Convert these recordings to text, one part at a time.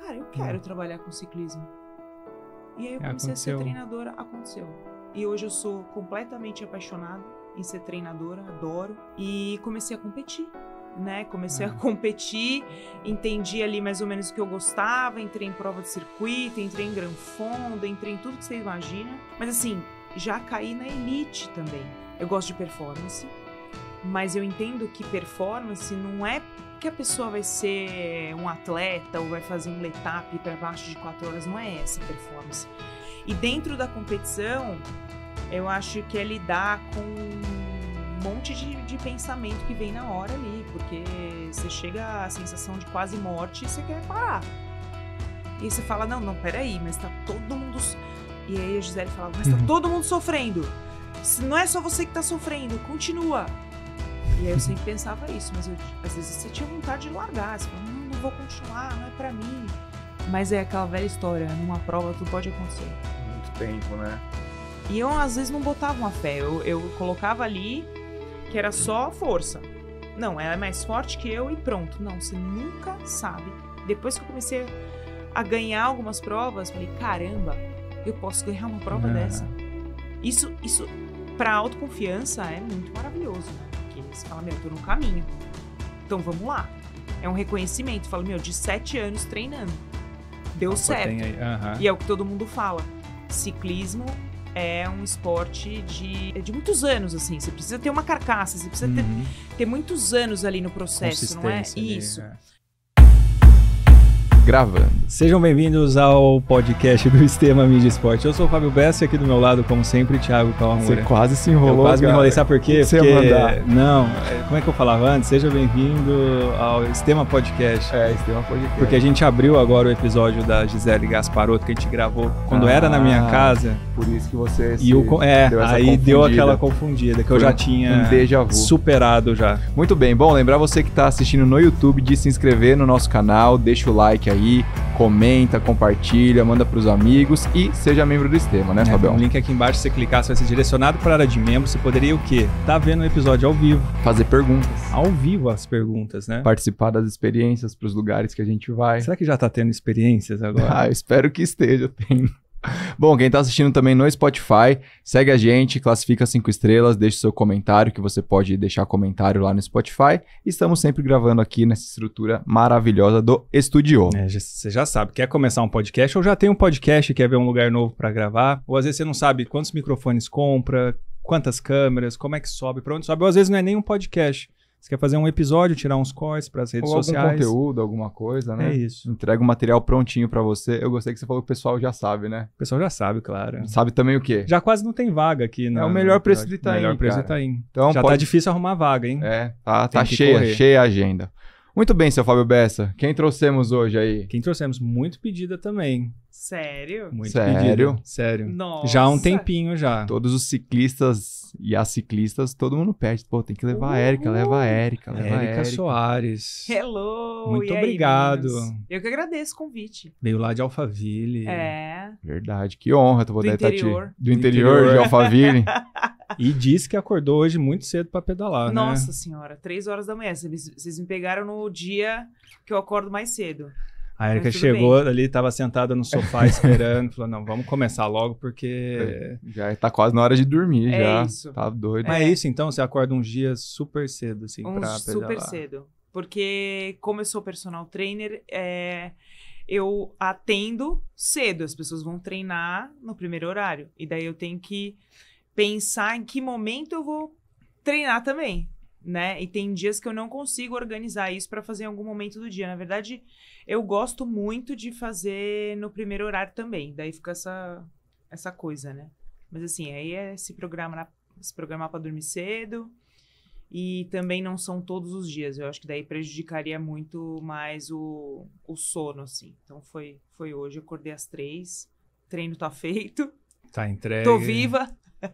cara, eu hum. quero trabalhar com ciclismo. E aí eu é, comecei aconteceu. a ser treinadora, aconteceu. E hoje eu sou completamente apaixonada em ser treinadora, adoro. E comecei a competir, né? Comecei a ah. competir, entendi ali mais ou menos o que eu gostava, entrei em prova de circuito, entrei em Gran Fondo, entrei em tudo que você imagina. Mas assim, já caí na elite também. Eu gosto de performance, mas eu entendo que performance não é que a pessoa vai ser um atleta ou vai fazer um letap para baixo de quatro horas, não é essa performance. E dentro da competição, eu acho que é lidar com um monte de, de pensamento que vem na hora ali, porque você chega à sensação de quase morte e você quer parar. E você fala, não, não, peraí, mas tá todo mundo. E aí a Gisele fala, mas tá uhum. todo mundo sofrendo. Não é só você que tá sofrendo, continua. E aí eu sempre pensava isso, mas eu, às vezes você tinha vontade de largar, você falou, não, não vou continuar, não é para mim. Mas é aquela velha história, numa prova tudo pode acontecer. Muito tempo, né? E eu às vezes não botava uma fé, eu, eu colocava ali que era só força. Não, ela é mais forte que eu e pronto. Não, você nunca sabe. Depois que eu comecei a ganhar algumas provas, falei, caramba, eu posso ganhar uma prova dessa. Isso, isso para autoconfiança é muito maravilhoso, né? aqui. Você fala, meu, tô no caminho. Então vamos lá. É um reconhecimento. Fala, meu, de sete anos treinando. Deu Opa, certo. E é o que todo mundo fala. Ciclismo é um esporte de, é de muitos anos, assim. Você precisa ter uma carcaça, você precisa uhum. ter, ter muitos anos ali no processo, não é? Isso. É. Gravando. Sejam bem-vindos ao podcast do Sistema Mídia Esporte. Eu sou o Fábio Bessi, aqui do meu lado, como sempre, Thiago Calamura. Você quase se enrolou, Eu quase cara. me enrolei, sabe por quê? Você Porque... mandar. Não, como é que eu falava antes? Seja bem-vindo ao Sistema Podcast. É, Sistema Podcast. Porque a gente abriu agora o episódio da Gisele Gasparotto que a gente gravou quando ah, era na minha ah, casa. Por isso que você e o, é, deu aí deu aquela confundida que Foi eu já tinha um superado já. Muito bem, bom, lembrar você que está assistindo no YouTube de se inscrever no nosso canal, deixa o like aí aí, comenta, compartilha, manda para os amigos e seja membro do sistema, né, é, Fabião? O tem um link aqui embaixo, você clicar, você vai ser direcionado para a área de membro. Você poderia o quê? Tá vendo o episódio ao vivo. Fazer perguntas. Ao vivo as perguntas, né? Participar das experiências para os lugares que a gente vai. Será que já tá tendo experiências agora? Ah, espero que esteja tendo. Bom, quem está assistindo também no Spotify, segue a gente, classifica cinco estrelas, o seu comentário, que você pode deixar comentário lá no Spotify. Estamos sempre gravando aqui nessa estrutura maravilhosa do Estúdio. É, você já sabe, quer começar um podcast ou já tem um podcast, quer ver um lugar novo para gravar, ou às vezes você não sabe quantos microfones compra, quantas câmeras, como é que sobe, para onde sobe, ou às vezes não é nem um podcast. Você quer fazer um episódio, tirar uns cortes para as redes Ou sociais. Algum conteúdo, alguma coisa, né? É isso. Entrega o um material prontinho para você. Eu gostei que você falou que o pessoal já sabe, né? O pessoal já sabe, claro. Sabe também o quê? Já quase não tem vaga aqui, né? É o melhor preço do Itaim. Tá melhor preço do Itaim. Tá então, já tá pode... tá difícil arrumar vaga, hein? É, tá, tá cheia, cheia a agenda. Muito bem, seu Fábio Bessa. Quem trouxemos hoje aí? Quem trouxemos? Muito pedida também. Sério? Muito Sério? pedida. Sério. Nossa. Já há um tempinho já. Todos os ciclistas e as ciclistas, todo mundo pede. Pô, tem que levar a Érica, leva a Érica, leva Érica a Érica. Soares. Hello! Muito e obrigado. Aí, Eu que agradeço o convite. Veio lá de Alphaville. É. Verdade, que honra tu poder estar te... Do interior, do interior. de Alphaville. E disse que acordou hoje muito cedo para pedalar, né? Nossa né? senhora, três horas da manhã. Vocês me pegaram no dia que eu acordo mais cedo. A Erika chegou bem. ali, estava sentada no sofá esperando, falou: não, vamos começar logo, porque. É, já está quase na hora de dormir, é já. Isso. Tá doido. É. Mas é isso, então, você acorda uns dias super cedo, assim, um pra Super cedo. Porque, como eu sou personal trainer, é, eu atendo cedo. As pessoas vão treinar no primeiro horário. E daí eu tenho que pensar em que momento eu vou treinar também, né? E tem dias que eu não consigo organizar isso para fazer em algum momento do dia. Na verdade, eu gosto muito de fazer no primeiro horário também. Daí fica essa essa coisa, né? Mas assim, aí é se programar, se programar para dormir cedo. E também não são todos os dias. Eu acho que daí prejudicaria muito mais o, o sono, assim. Então foi, foi hoje, eu acordei às três, treino tá feito. Tá entregue. Tô viva.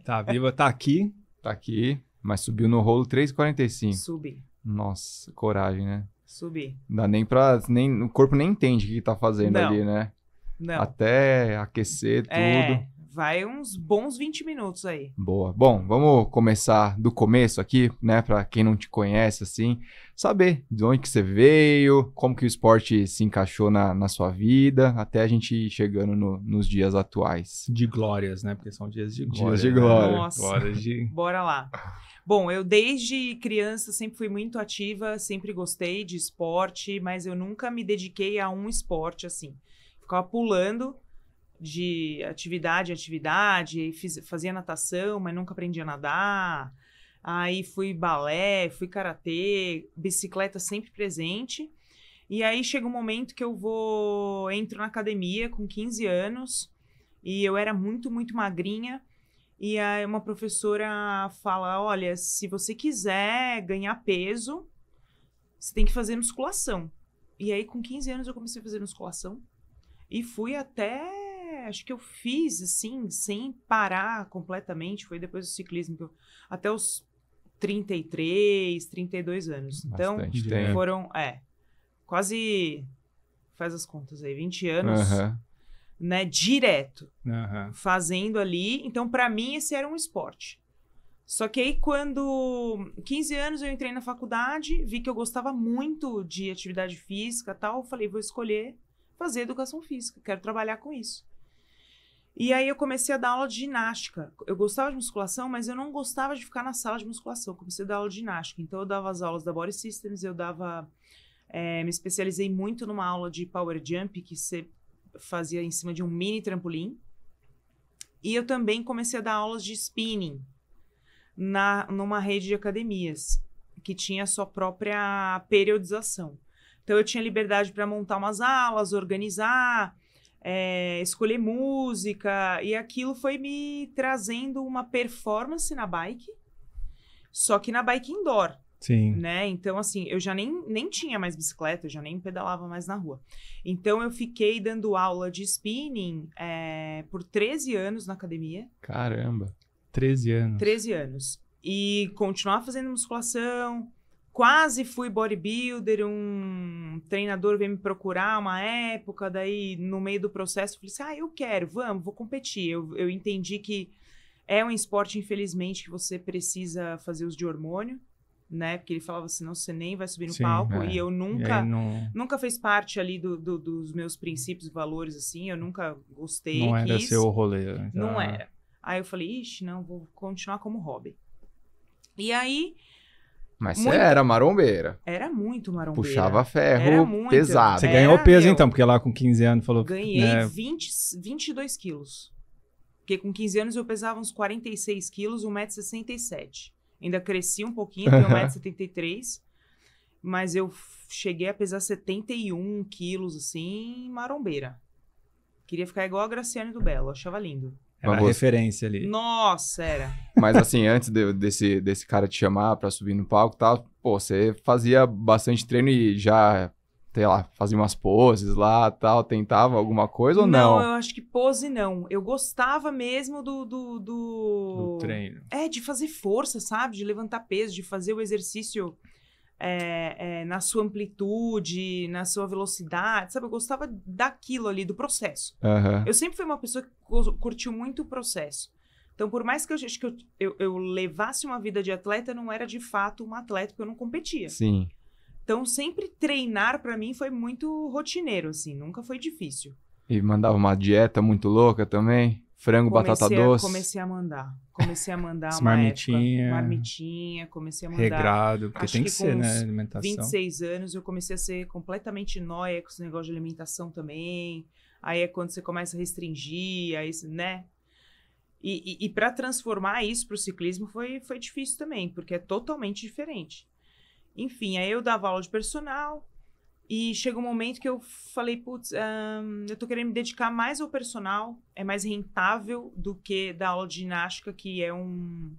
Tá viva, tá aqui. Tá aqui, mas subiu no rolo 3,45. Subi. Nossa, coragem, né? Subi. Dá nem pra. Nem, o corpo nem entende o que tá fazendo Não. ali, né? Não. Até aquecer é. tudo. É. Vai uns bons 20 minutos aí. Boa. Bom, vamos começar do começo aqui, né? Para quem não te conhece, assim, saber de onde que você veio, como que o esporte se encaixou na, na sua vida, até a gente ir chegando no, nos dias atuais. De glórias, né? Porque são dias de glória. Dias de né? glória. Nossa. Glórias de... Bora lá. Bom, eu desde criança sempre fui muito ativa, sempre gostei de esporte, mas eu nunca me dediquei a um esporte assim. Ficava pulando de atividade atividade, fiz, fazia natação, mas nunca aprendi a nadar. Aí fui balé, fui karatê, bicicleta sempre presente. E aí chega um momento que eu vou entro na academia com 15 anos e eu era muito muito magrinha. E aí uma professora fala: "Olha, se você quiser ganhar peso, você tem que fazer musculação". E aí com 15 anos eu comecei a fazer musculação e fui até é, acho que eu fiz, assim, sem parar completamente. Foi depois do ciclismo, eu, até os 33, 32 anos. Então, Bastante então, tempo. foram, é, quase, faz as contas aí, 20 anos, uhum. né, direto, uhum. fazendo ali. Então, para mim, esse era um esporte. Só que aí, quando 15 anos, eu entrei na faculdade, vi que eu gostava muito de atividade física tal. Falei, vou escolher fazer educação física, quero trabalhar com isso. E aí eu comecei a dar aula de ginástica. Eu gostava de musculação, mas eu não gostava de ficar na sala de musculação. Comecei a dar aula de ginástica. Então eu dava as aulas da Body Systems, eu dava. É, me especializei muito numa aula de power jump que você fazia em cima de um mini trampolim. E eu também comecei a dar aulas de spinning na, numa rede de academias que tinha sua própria periodização. Então eu tinha liberdade para montar umas aulas, organizar é, escolher música, e aquilo foi me trazendo uma performance na bike, só que na bike indoor. Sim. Né? Então, assim, eu já nem, nem tinha mais bicicleta, eu já nem pedalava mais na rua. Então, eu fiquei dando aula de spinning é, por 13 anos na academia. Caramba! 13 anos. 13 anos. E continuar fazendo musculação, quase fui bodybuilder, um treinador veio me procurar uma época, daí no meio do processo falei assim, ah, eu quero, vamos, vou competir. Eu, eu entendi que é um esporte, infelizmente, que você precisa fazer uso de hormônio, né? Porque ele falava assim, não, você nem vai subir no Sim, palco. É. E eu nunca, e não... nunca fez parte ali do, do, dos meus princípios e valores, assim. Eu nunca gostei. Não quis. era seu rolê. Então... Não ah. era. Aí eu falei, ixi, não, vou continuar como hobby. E aí mas você muito... era marombeira. Era muito marombeira. Puxava ferro muito, pesado. Você ganhou peso meu. então, porque lá com 15 anos falou... Ganhei né? 20, 22 quilos. Porque com 15 anos eu pesava uns 46 quilos, 1,67m. Ainda cresci um pouquinho, tenho 1,73m. mas eu cheguei a pesar 71 quilos, assim, marombeira. Queria ficar igual a Graciane do Belo, achava lindo. Era você... referência ali. Nossa, era. Mas assim, antes de, desse, desse cara te chamar pra subir no palco e tal, pô, você fazia bastante treino e já, sei lá, fazia umas poses lá tal, tentava alguma coisa ou não? Não, eu acho que pose não. Eu gostava mesmo do, do, do... do treino. É, de fazer força, sabe? De levantar peso, de fazer o exercício é, é, na sua amplitude, na sua velocidade, sabe? Eu gostava daquilo ali, do processo. Uhum. Eu sempre fui uma pessoa que curtiu muito o processo. Então, por mais que, eu, que eu, eu, eu levasse uma vida de atleta, eu não era de fato uma atleta, porque eu não competia. Sim. Então, sempre treinar para mim foi muito rotineiro, assim, nunca foi difícil. E mandava uma dieta muito louca também? frango, comecei batata a, doce. Comecei a mandar. Comecei a mandar uma marmitinha, época, marmitinha, comecei a mandar. Regrado, porque Acho tem que, que ser, né, alimentação. 26 anos eu comecei a ser completamente nóia com esse negócio de alimentação também. Aí é quando você começa a restringir, aí, né? E, e, e para transformar isso para o ciclismo foi, foi difícil também, porque é totalmente diferente. Enfim, aí eu dava aula de personal, e chega um momento que eu falei, putz, um, eu tô querendo me dedicar mais ao personal, é mais rentável do que da aula de ginástica, que é um,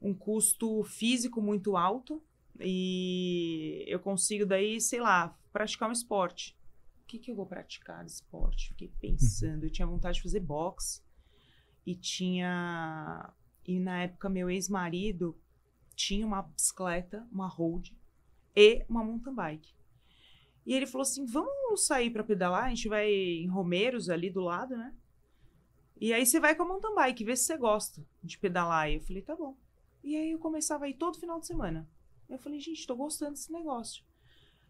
um custo físico muito alto. E eu consigo daí, sei lá, praticar um esporte. O que, que eu vou praticar de esporte? Fiquei uhum. pensando. Eu tinha vontade de fazer boxe. E tinha... E na época, meu ex-marido tinha uma bicicleta, uma road e uma mountain bike. E ele falou assim: vamos sair para pedalar, a gente vai em Romeiros ali do lado, né? E aí você vai com a mountain bike, vê se você gosta de pedalar. E eu falei, tá bom. E aí eu começava a ir todo final de semana. Eu falei, gente, tô gostando desse negócio.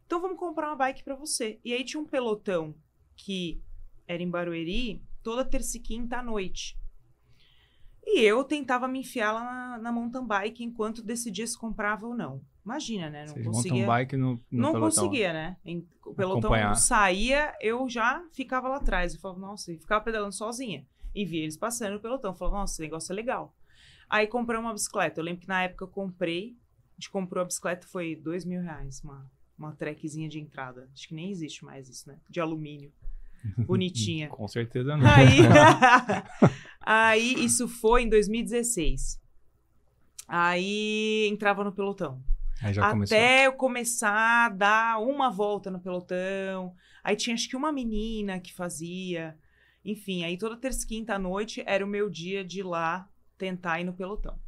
Então vamos comprar uma bike para você. E aí tinha um pelotão que era em Barueri, toda terça e quinta à noite. E eu tentava me enfiar lá na, na mountain bike enquanto decidia se comprava ou não. Imagina, né? Não Vocês conseguia. Um bike no, no não pelotão. conseguia, né? Em, o pelotão saía, eu já ficava lá atrás. Eu falava, nossa, e ficava pedalando sozinha. E via eles passando no pelotão. Eu falava, nossa, esse negócio é legal. Aí comprei uma bicicleta. Eu lembro que na época eu comprei. A gente comprou a bicicleta, foi dois mil reais, uma, uma trequezinha de entrada. Acho que nem existe mais isso, né? De alumínio. Bonitinha. Com certeza não. Aí, aí isso foi em 2016. Aí entrava no pelotão até começou. eu começar a dar uma volta no pelotão. Aí tinha acho que uma menina que fazia. Enfim, aí toda terça e quinta à noite era o meu dia de ir lá tentar ir no pelotão.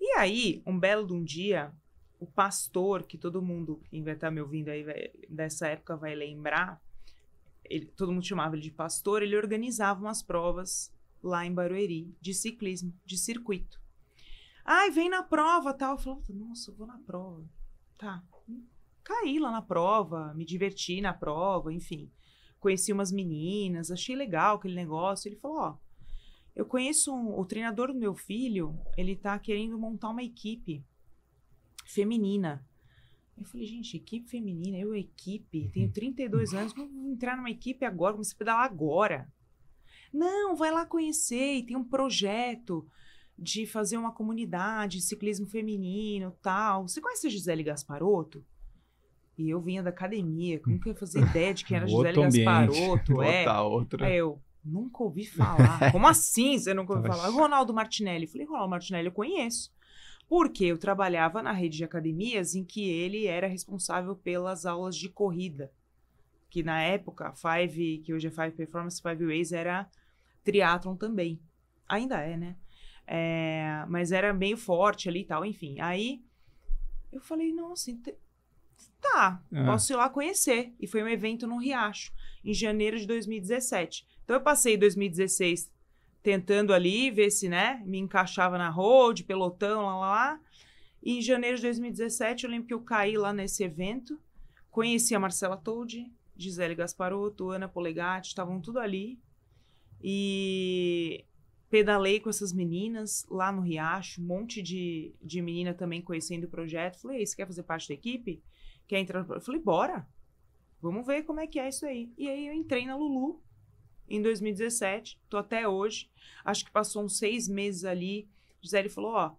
E aí, um belo de um dia, o pastor, que todo mundo que vai estar tá me ouvindo aí vai, dessa época vai lembrar, ele, todo mundo chamava ele de pastor, ele organizava umas provas lá em Barueri de ciclismo, de circuito. Ai, vem na prova, tal. Eu falei, nossa, eu vou na prova. Tá. Caí lá na prova, me diverti na prova, enfim. Conheci umas meninas, achei legal aquele negócio. Ele falou, ó, eu conheço um, o treinador do meu filho, ele tá querendo montar uma equipe feminina. Eu falei, gente, equipe feminina, eu equipe, tenho 32 uhum. anos, vou entrar numa equipe agora, comecei a pedalar agora. Não, vai lá conhecer, e tem um projeto de fazer uma comunidade, ciclismo feminino tal. Você conhece a Gisele Gasparotto? E eu vinha da academia, como que eu ia fazer ideia de quem era Gisele Gasparoto Gasparotto? É, outra. Aí é, eu nunca ouvi falar. como assim você nunca ouviu falar? Ronaldo Martinelli. Falei, Ronaldo Martinelli, eu conheço. Porque eu trabalhava na rede de academias em que ele era responsável pelas aulas de corrida. Que na época, Five, que hoje é Five Performance, Five Ways, era triatlon também. Ainda é, né? É, mas era meio forte ali e tal, enfim. Aí eu falei, nossa, tá, ah. posso ir lá conhecer. E foi um evento no Riacho, em janeiro de 2017. Então eu passei 2016 tentando ali ver se, né, me encaixava na road, pelotão, lá, lá, lá. E em janeiro de 2017 eu lembro que eu caí lá nesse evento, conheci a Marcela Toldi, Gisele Gasparotto, Ana Polegatti, estavam tudo ali. E pedalei com essas meninas lá no Riacho, um monte de, de menina também conhecendo o projeto. Falei, você quer fazer parte da equipe? Quer entrar? Eu falei, bora! Vamos ver como é que é isso aí. E aí eu entrei na Lulu em 2017, tô até hoje. Acho que passou uns seis meses ali. Gisele falou, ó,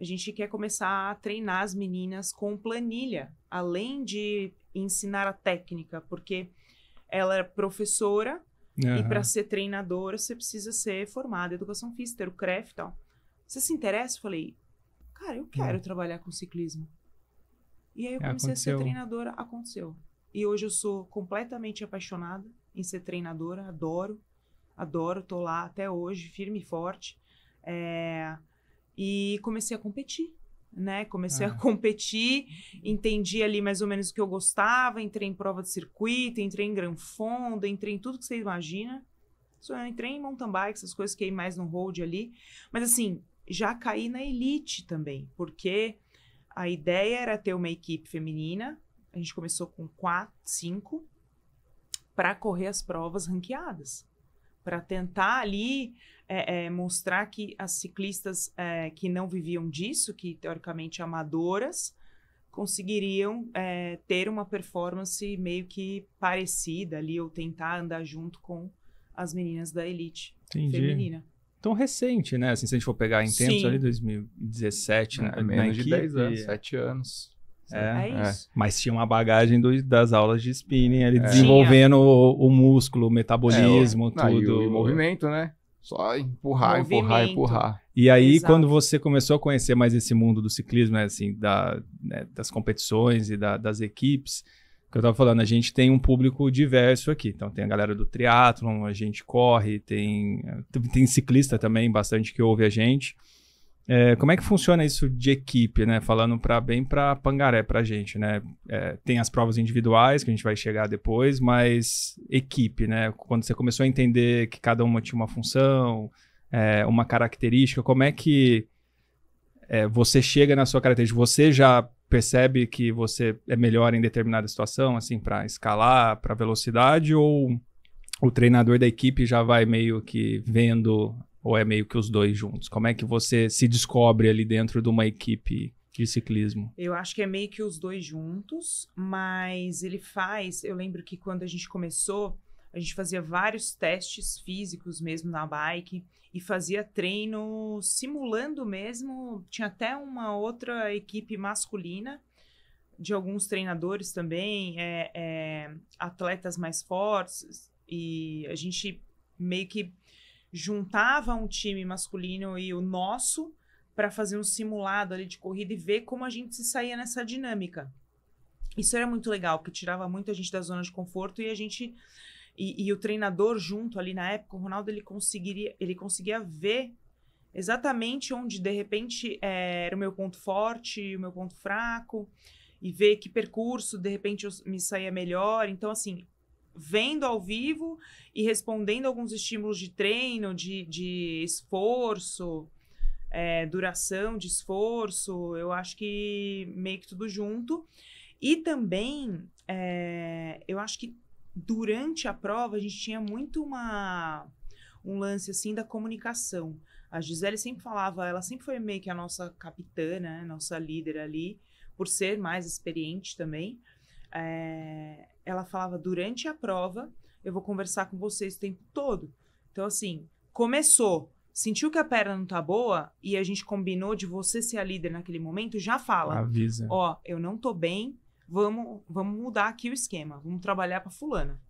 a gente quer começar a treinar as meninas com planilha, além de ensinar a técnica, porque ela era é professora, Uhum. E para ser treinadora, você precisa ser formada em educação física, ter o CREF e tal. Você se interessa? Eu falei, cara, eu quero uhum. trabalhar com ciclismo. E aí eu é, comecei Aconteceu. a ser treinadora. Aconteceu. E hoje eu sou completamente apaixonada em ser treinadora, adoro, adoro, tô lá até hoje, firme e forte. É... E comecei a competir né? Comecei a é. competir, entendi ali mais ou menos o que eu gostava, entrei em prova de circuito, entrei em Gran entrei em tudo que você imagina. Só entrei em mountain bike, essas coisas, aí mais no road ali. Mas assim, já caí na elite também, porque a ideia era ter uma equipe feminina. A gente começou com quatro, cinco, para correr as provas ranqueadas para tentar ali é, é, mostrar que as ciclistas é, que não viviam disso, que teoricamente amadoras, conseguiriam ter uma performance meio que parecida ali, ou tentar andar junto com as meninas da elite Entendi. feminina. Então, recente, né? Assim, se a gente for pegar em tempos ali, 2017, é, né? Menos na de 10 anos, 7 anos. É, é, é, isso. É. Mas tinha uma bagagem do, das aulas de spinning ali, é. desenvolvendo o, o, músculo, o metabolismo, é, tudo. Ah, o, o movimento, né? Só empurrar, movimento. empurrar, empurrar. E aí, Exato. quando você começou a conhecer mais esse mundo do ciclismo, né, assim, da, né, das competições e da, das equipes, que eu estava falando, a gente tem um público diverso aqui. Então, tem a galera do triatlon, a gente corre, tem, tem ciclista também, bastante que ouve a gente. É, como é que funciona isso de equipe, né? Falando para bem para Pangaré para gente, né? É, tem as provas individuais que a gente vai chegar depois, mas equipe, né? Quando você começou a entender que cada uma tinha uma função, é, uma característica, como é que é, você chega na sua característica? Você já percebe que você é melhor em determinada situação, assim, para escalar, para velocidade ou o treinador da equipe já vai meio que vendo ou é meio que os dois juntos? Como é que você se descobre ali dentro de uma equipe de ciclismo? Eu acho que é meio que os dois juntos, mas ele faz. Eu lembro que quando a gente começou, a gente fazia vários testes físicos mesmo na bike e fazia treino simulando mesmo. Tinha até uma outra equipe masculina de alguns treinadores também, é, é, atletas mais fortes, e a gente meio que juntava um time masculino e o nosso para fazer um simulado ali de corrida e ver como a gente se saía nessa dinâmica. Isso era muito legal, porque tirava muito a gente da zona de conforto e a gente e, e o treinador junto ali na época, o Ronaldo ele conseguiria, ele conseguia ver exatamente onde de repente é, era o meu ponto forte, o meu ponto fraco e ver que percurso de repente eu me saía melhor. Então assim, vendo ao vivo e respondendo alguns estímulos de treino, de, de esforço, é, duração de esforço, eu acho que meio que tudo junto. E também, é, eu acho que durante a prova a gente tinha muito uma, um lance assim da comunicação. A Gisele sempre falava, ela sempre foi meio que a nossa capitã, né, nossa líder ali, por ser mais experiente também. É, ela falava durante a prova, eu vou conversar com vocês o tempo todo. Então, assim, começou, sentiu que a perna não tá boa e a gente combinou de você ser a líder naquele momento, já fala. Avisa. Ó, eu não tô bem, vamos, vamos mudar aqui o esquema, vamos trabalhar para fulana.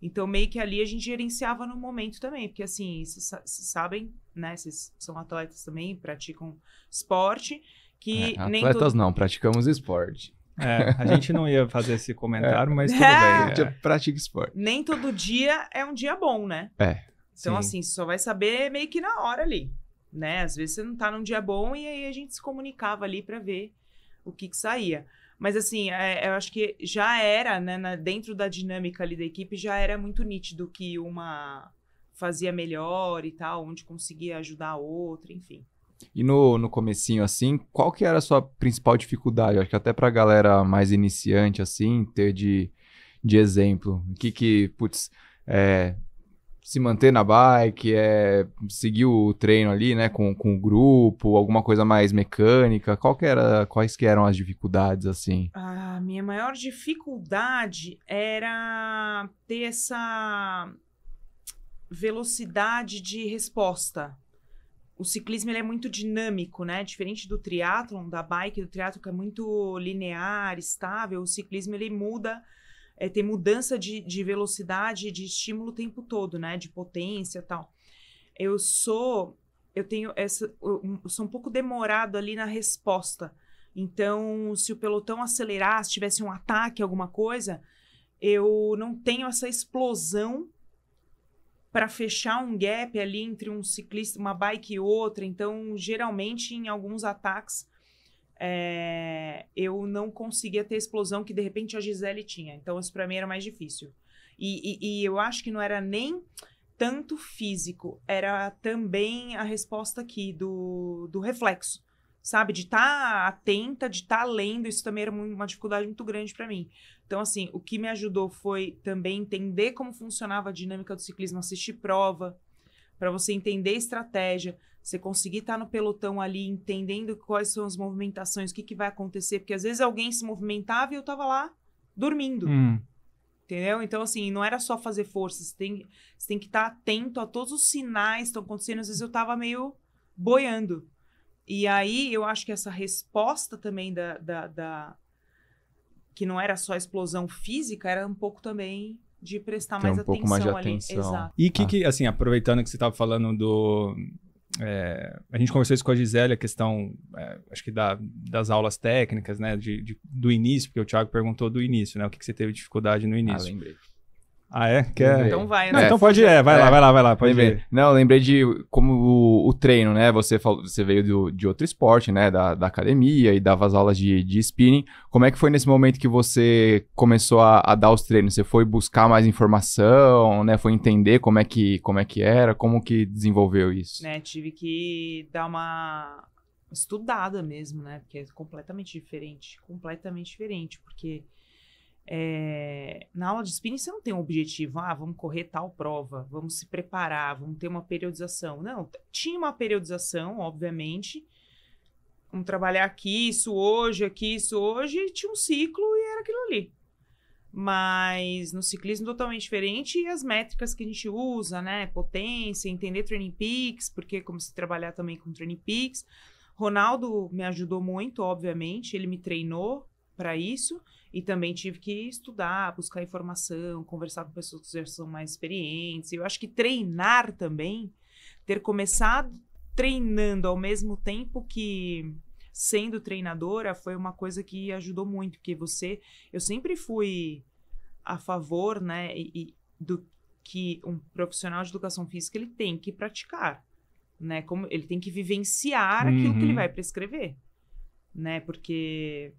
Então, meio que ali a gente gerenciava no momento também, porque assim, vocês sabem, né? Vocês são atletas também, praticam esporte. Que é, atletas não, praticamos esporte. É, a gente não ia fazer esse comentário, é. mas tudo bem. A é. é. é pratica esporte. Nem todo dia é um dia bom, né? É. Então, sim. assim, você só vai saber meio que na hora ali, né? Às vezes você não tá num dia bom e aí a gente se comunicava ali para ver o que que saía. Mas, assim, é, eu acho que já era, né, na, dentro da dinâmica ali da equipe, já era muito nítido que uma fazia melhor e tal, onde conseguia ajudar a outra, enfim. E no, no comecinho, assim, qual que era a sua principal dificuldade? Acho que até pra galera mais iniciante, assim, ter de, de exemplo. O que que, putz, é, se manter na bike, é, seguir o treino ali, né, com, com o grupo, alguma coisa mais mecânica? Qual que era, quais que eram as dificuldades, assim? A minha maior dificuldade era ter essa velocidade de resposta o ciclismo ele é muito dinâmico, né? Diferente do triatlon, da bike, do triatlon que é muito linear, estável, o ciclismo ele muda, é, tem mudança de, de velocidade, de estímulo o tempo todo, né? De potência tal. Eu sou, eu tenho essa, eu sou um pouco demorado ali na resposta. Então, se o pelotão acelerar, se tivesse um ataque, alguma coisa, eu não tenho essa explosão para fechar um gap ali entre um ciclista, uma bike e outra. Então, geralmente, em alguns ataques, é, eu não conseguia ter a explosão que de repente a Gisele tinha. Então, isso para mim era mais difícil. E, e, e, eu acho que não era nem tanto físico, era também a resposta aqui do, do reflexo, sabe? De estar tá atenta, de estar tá lendo, isso também era uma dificuldade muito grande para mim. Então, assim, o que me ajudou foi também entender como funcionava a dinâmica do ciclismo, assistir prova, para você entender estratégia, você conseguir estar tá no pelotão ali entendendo quais são as movimentações, o que, que vai acontecer, porque às vezes alguém se movimentava e eu estava lá dormindo. Hum. Entendeu? Então, assim, não era só fazer força, você tem, você tem que estar tá atento a todos os sinais que estão acontecendo. Às vezes eu estava meio boiando. E aí eu acho que essa resposta também da, da, da que não era só explosão física, era um pouco também de prestar mais um atenção pouco mais de ali. Exato. E que, ah. que, assim, aproveitando que você estava falando do. É, a gente conversou isso com a Gisele, a questão, é, acho que da, das aulas técnicas, né? De, de, do início, porque o Thiago perguntou do início, né? O que, que você teve dificuldade no início. Ah, lembrei. Ah, é? Quer... Então vai, né? Não, então pode ir, é, vai é. lá, vai lá, vai lá, pode lembrei. ir. Não, lembrei de como o, o treino, né? Você, falou, você veio do, de outro esporte, né? Da, da, academia e dava as aulas de, de spinning. Como é que foi nesse momento que você começou a, a, dar os treinos? Você foi buscar mais informação, né? Foi entender como é que, como é que era, como que desenvolveu isso? Né, tive que dar uma estudada mesmo, né? Porque é completamente diferente, completamente diferente, porque é, na aula de spinning você não tem um objetivo, ah, vamos correr tal prova, vamos se preparar, vamos ter uma periodização. Não, tinha uma periodização, obviamente. Vamos trabalhar aqui, isso hoje, aqui, isso hoje, e tinha um ciclo e era aquilo ali. Mas no ciclismo totalmente diferente e as métricas que a gente usa, né? Potência, entender Training Peaks, porque como se trabalhar também com Training Peaks. Ronaldo me ajudou muito, obviamente, ele me treinou para isso e também tive que estudar, buscar informação, conversar com pessoas que já são mais experientes. Eu acho que treinar também, ter começado treinando ao mesmo tempo que sendo treinadora, foi uma coisa que ajudou muito, porque você, eu sempre fui a favor, né, e, do que um profissional de educação física ele tem que praticar, né? Como ele tem que vivenciar uhum. aquilo que ele uhum. vai prescrever, né? Porque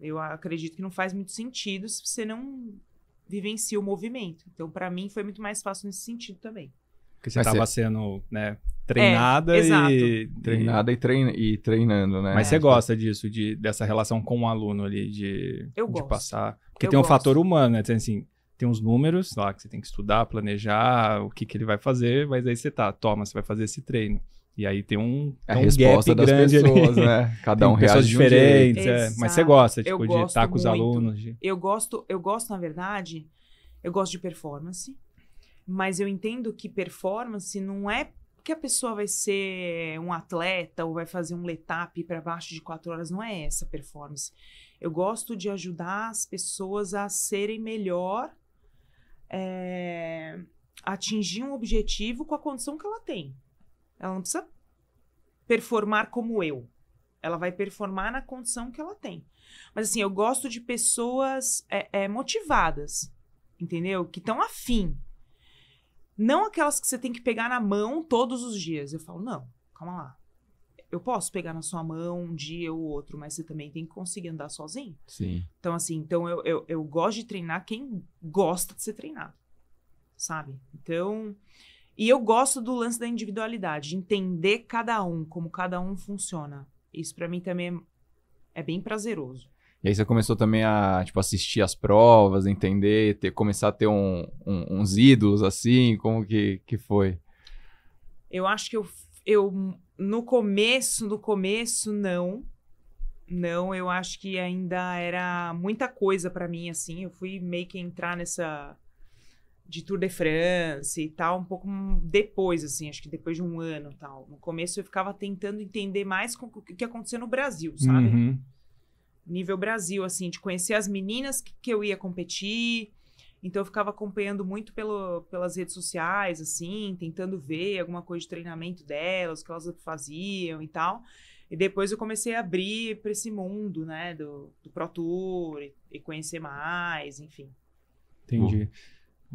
eu acredito que não faz muito sentido se você não vivencia o movimento. Então, para mim, foi muito mais fácil nesse sentido também. Porque você estava ser... sendo, né, treinada é, e... Treinada e, treina, e treinando, né? Mas é. você gosta disso, de, dessa relação com o aluno ali, de, Eu de gosto. passar... Porque Eu tem um gosto. fator humano, né? Tem, assim, tem uns números lá que você tem que estudar, planejar, o que, que ele vai fazer, mas aí você tá, toma, você vai fazer esse treino. E aí tem um, é a tem um resposta das pessoas, ali. né? Cada um reage diferentes, um é. mas você gosta tipo, de estar com os alunos. De... Eu gosto, eu gosto na verdade, eu gosto de performance, mas eu entendo que performance não é que a pessoa vai ser um atleta ou vai fazer um letap para baixo de quatro horas, não é essa performance. Eu gosto de ajudar as pessoas a serem melhor, é, atingir um objetivo com a condição que ela tem. Ela não precisa performar como eu. Ela vai performar na condição que ela tem. Mas assim, eu gosto de pessoas é, é, motivadas, entendeu? Que estão afim. Não aquelas que você tem que pegar na mão todos os dias. Eu falo, não, calma lá. Eu posso pegar na sua mão um dia ou outro, mas você também tem que conseguir andar sozinho. Sim. Então, assim, então eu, eu, eu gosto de treinar quem gosta de ser treinado. Sabe? Então, e eu gosto do lance da individualidade, entender cada um, como cada um funciona. Isso para mim também é, é, bem prazeroso. E aí você começou também a, tipo, assistir as provas, entender, ter, começar a ter um, um, uns ídolos, assim, como que, que foi? Eu acho que eu, eu, no começo, no começo, não. Não, eu acho que ainda era muita coisa para mim, assim, eu fui meio que entrar nessa de Tour de France e tal, um pouco depois, assim, acho que depois de um ano tal. No começo eu ficava tentando entender mais o que acontecia no Brasil, sabe? Uhum. Nível Brasil, assim, de conhecer as meninas que, que eu ia competir. Então eu ficava acompanhando muito pelo, pelas redes sociais, assim, tentando ver alguma coisa de treinamento delas, o que elas faziam e tal. E depois eu comecei a abrir para esse mundo, né, do, do Pro Tour e, e conhecer mais, enfim. Entendi.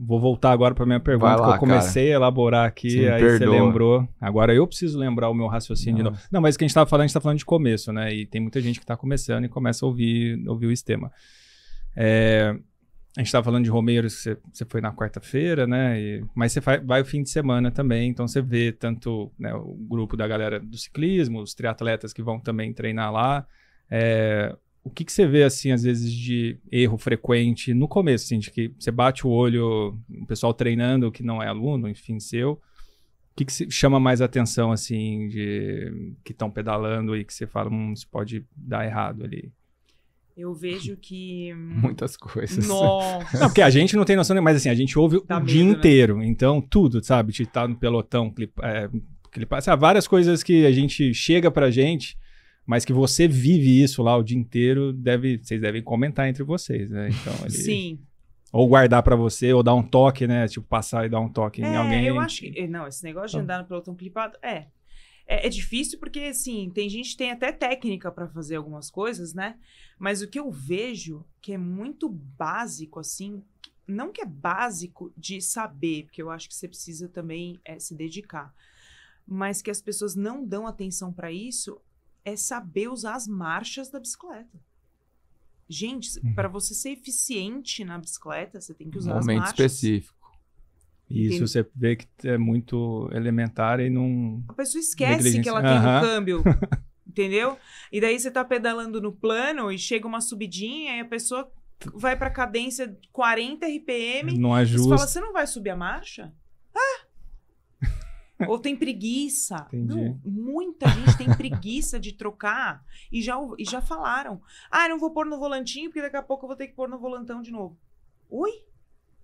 Vou voltar agora para minha pergunta lá, que eu comecei cara. a elaborar aqui, você aí perdoa. você lembrou. Agora eu preciso lembrar o meu raciocínio. Não, não mas o que a gente estava falando, a gente está falando de começo, né? E tem muita gente que está começando e começa a ouvir, ouvir o sistema. É, a gente estava falando de Romeiros, você, você foi na quarta-feira, né? E, mas você vai, vai o fim de semana também, então você vê tanto né, o grupo da galera do ciclismo, os triatletas que vão também treinar lá. É, o que, que você vê, assim, às vezes de erro frequente no começo, assim, de que você bate o olho, o pessoal treinando que não é aluno, enfim, seu. O que, que chama mais atenção, assim, de que estão pedalando e que você fala, hum, isso pode dar errado ali? Eu vejo que. Muitas coisas. Nossa. Não, porque a gente não tem noção, mas assim, a gente ouve tá o medo, dia né? inteiro. Então, tudo, sabe? De estar tá no pelotão, clipar. é, clipa, várias coisas que a gente chega pra gente mas que você vive isso lá o dia inteiro, deve, vocês devem comentar entre vocês, né? Então, ele... Sim. Ou guardar para você, ou dar um toque, né? Tipo, passar e dar um toque é, em alguém. Eu acho que. Não, esse negócio então... de tá. andar no pelotão clipado. É. é. É, difícil porque, assim, tem gente que tem até técnica para fazer algumas coisas, né? Mas o que eu vejo que é muito básico, assim. Não que é básico de saber, porque eu acho que você precisa também é, se dedicar. Mas que as pessoas não dão atenção para isso é saber usar as marchas da bicicleta. Gente, uhum. para você ser eficiente na bicicleta, você tem que usar um as marchas. Momento específico. E isso você vê que é muito elementar e não. A pessoa esquece que ela tem uhum. um câmbio. entendeu? E daí você tá pedalando no plano e chega uma subidinha e a pessoa vai a cadência 40 RPM. Não ajuda. Você fala, você não vai subir a marcha? Ou tem preguiça. Não, muita gente tem preguiça de trocar e já, e já falaram. Ah, não vou pôr no volantinho, porque daqui a pouco eu vou ter que pôr no volantão de novo. Oi?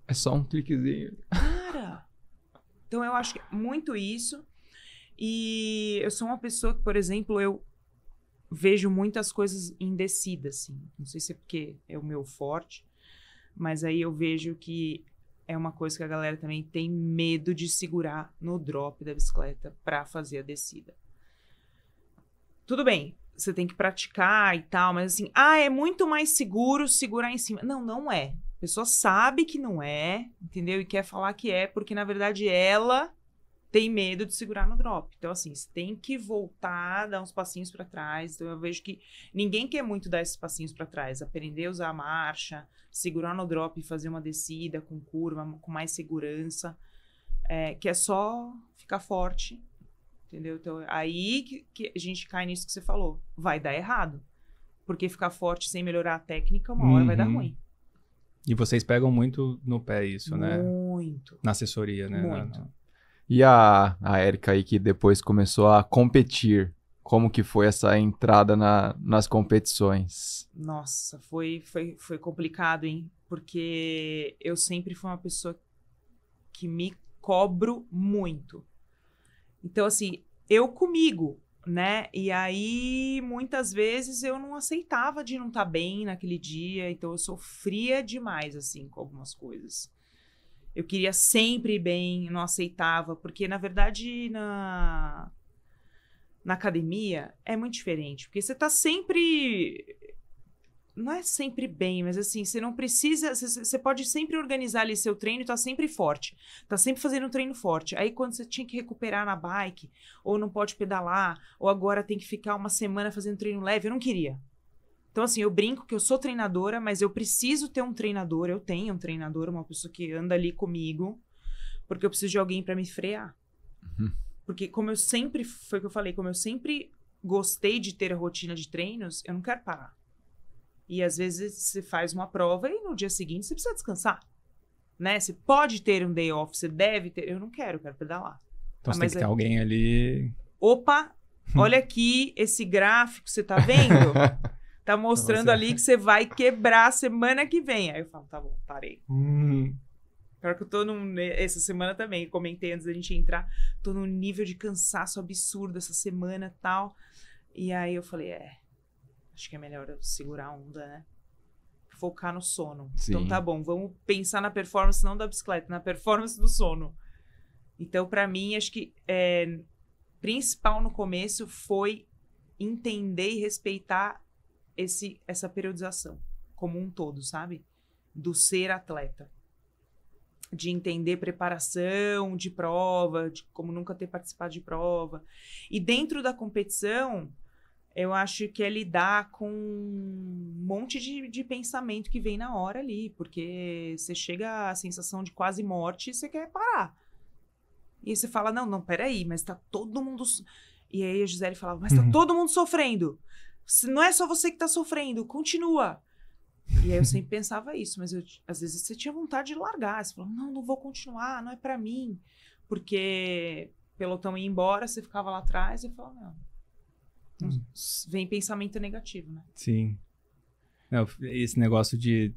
É só um cliquezinho. Cara! Então eu acho que é muito isso. E eu sou uma pessoa que, por exemplo, eu vejo muitas coisas indecidas, assim. Não sei se é porque é o meu forte, mas aí eu vejo que é uma coisa que a galera também tem medo de segurar no drop da bicicleta para fazer a descida. Tudo bem, você tem que praticar e tal, mas assim, ah, é muito mais seguro segurar em cima. Não, não é. A pessoa sabe que não é, entendeu? E quer falar que é, porque na verdade ela tem medo de segurar no drop. Então, assim, você tem que voltar, dar uns passinhos para trás. Então, eu vejo que ninguém quer muito dar esses passinhos para trás. Aprender a usar a marcha, segurar no drop e fazer uma descida com curva, com mais segurança. É, que é só ficar forte, entendeu? Então, é aí que, que a gente cai nisso que você falou. Vai dar errado. Porque ficar forte sem melhorar a técnica, uma hora uhum. vai dar uhum. ruim. E vocês pegam muito no pé isso, né? Muito. Na assessoria, né? Muito. Na, na... E a, a Erika aí que depois começou a competir, como que foi essa entrada na, nas competições? Nossa, foi, foi, foi complicado, hein? Porque eu sempre fui uma pessoa que me cobro muito. Então, assim, eu comigo, né? E aí, muitas vezes, eu não aceitava de não estar tá bem naquele dia, então eu sofria demais, assim, com algumas coisas. Eu queria sempre ir bem, não aceitava, porque na verdade na na academia é muito diferente, porque você tá sempre não é sempre bem, mas assim, você não precisa. Você, você pode sempre organizar ali seu treino e tá sempre forte. Tá sempre fazendo um treino forte. Aí quando você tinha que recuperar na bike, ou não pode pedalar, ou agora tem que ficar uma semana fazendo treino leve, eu não queria. Então, assim, eu brinco que eu sou treinadora, mas eu preciso ter um treinador. Eu tenho um treinador, uma pessoa que anda ali comigo, porque eu preciso de alguém para me frear. Uhum. Porque, como eu sempre, foi o que eu falei, como eu sempre gostei de ter a rotina de treinos, eu não quero parar. E às vezes você faz uma prova e no dia seguinte você precisa descansar. Né? Você pode ter um day off, você deve ter. Eu não quero, eu quero pedalar. Então ah, você tem que é ter alguém ali. Opa, olha aqui esse gráfico, você tá vendo? Tá mostrando ali que você vai quebrar semana que vem. Aí eu falo, tá bom, parei. Hum. Pior que eu tô num. Né, essa semana também, comentei antes da gente entrar, tô num nível de cansaço absurdo essa semana tal. E aí eu falei, é. Acho que é melhor eu segurar a onda, né? Focar no sono. Então Sim. Então tá bom, vamos pensar na performance não da bicicleta, na performance do sono. Então, para mim, acho que é, principal no começo foi entender e respeitar esse essa periodização como um todo, sabe? Do ser atleta. De entender preparação de prova, de como nunca ter participado de prova. E dentro da competição, eu acho que é lidar com um monte de, de pensamento que vem na hora ali, porque você chega à sensação de quase morte e você quer parar. E você fala: não, não, peraí, mas tá todo mundo. E aí a Gisele falava, mas tá uhum. todo mundo sofrendo. Não é só você que tá sofrendo, continua. E aí eu sempre pensava isso, mas eu, às vezes você tinha vontade de largar. Você falou não, não vou continuar, não é para mim. Porque pelotão ia embora, você ficava lá atrás e falava, não. Hum. Vem pensamento negativo, né? Sim. Não, é, esse negócio de,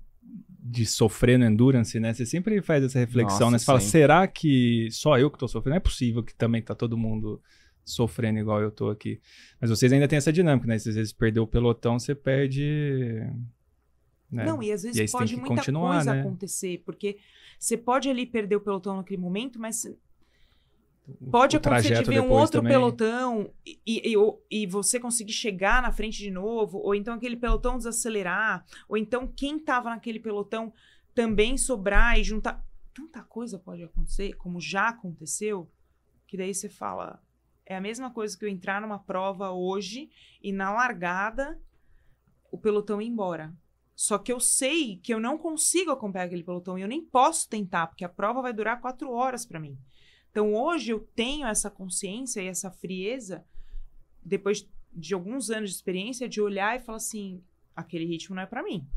de sofrer no endurance, né? Você sempre faz essa reflexão, Nossa, né? Você fala, será que só eu que tô sofrendo? Não é possível que também tá todo mundo sofrendo igual eu tô aqui. Mas vocês ainda têm essa dinâmica, né? Se às vezes perder o pelotão, você perde. Né? Não, e às vezes e pode muita coisa né? acontecer, porque você pode ali perder o pelotão naquele momento, mas pode o acontecer de ver um outro também. Né? pelotão e, e, e, você conseguir chegar na frente de novo, ou então aquele pelotão desacelerar, ou então quem estava naquele pelotão também sobrar e juntar. Tanta coisa pode acontecer, como já aconteceu, que daí você fala. É a mesma coisa que eu entrar numa prova hoje e na largada o pelotão ir embora. Só que eu sei que eu não consigo acompanhar aquele pelotão e eu nem posso tentar, porque a prova vai durar quatro horas para mim. Então hoje eu tenho essa consciência e essa frieza, depois de alguns anos de experiência, de olhar e falar assim: aquele ritmo não é para mim.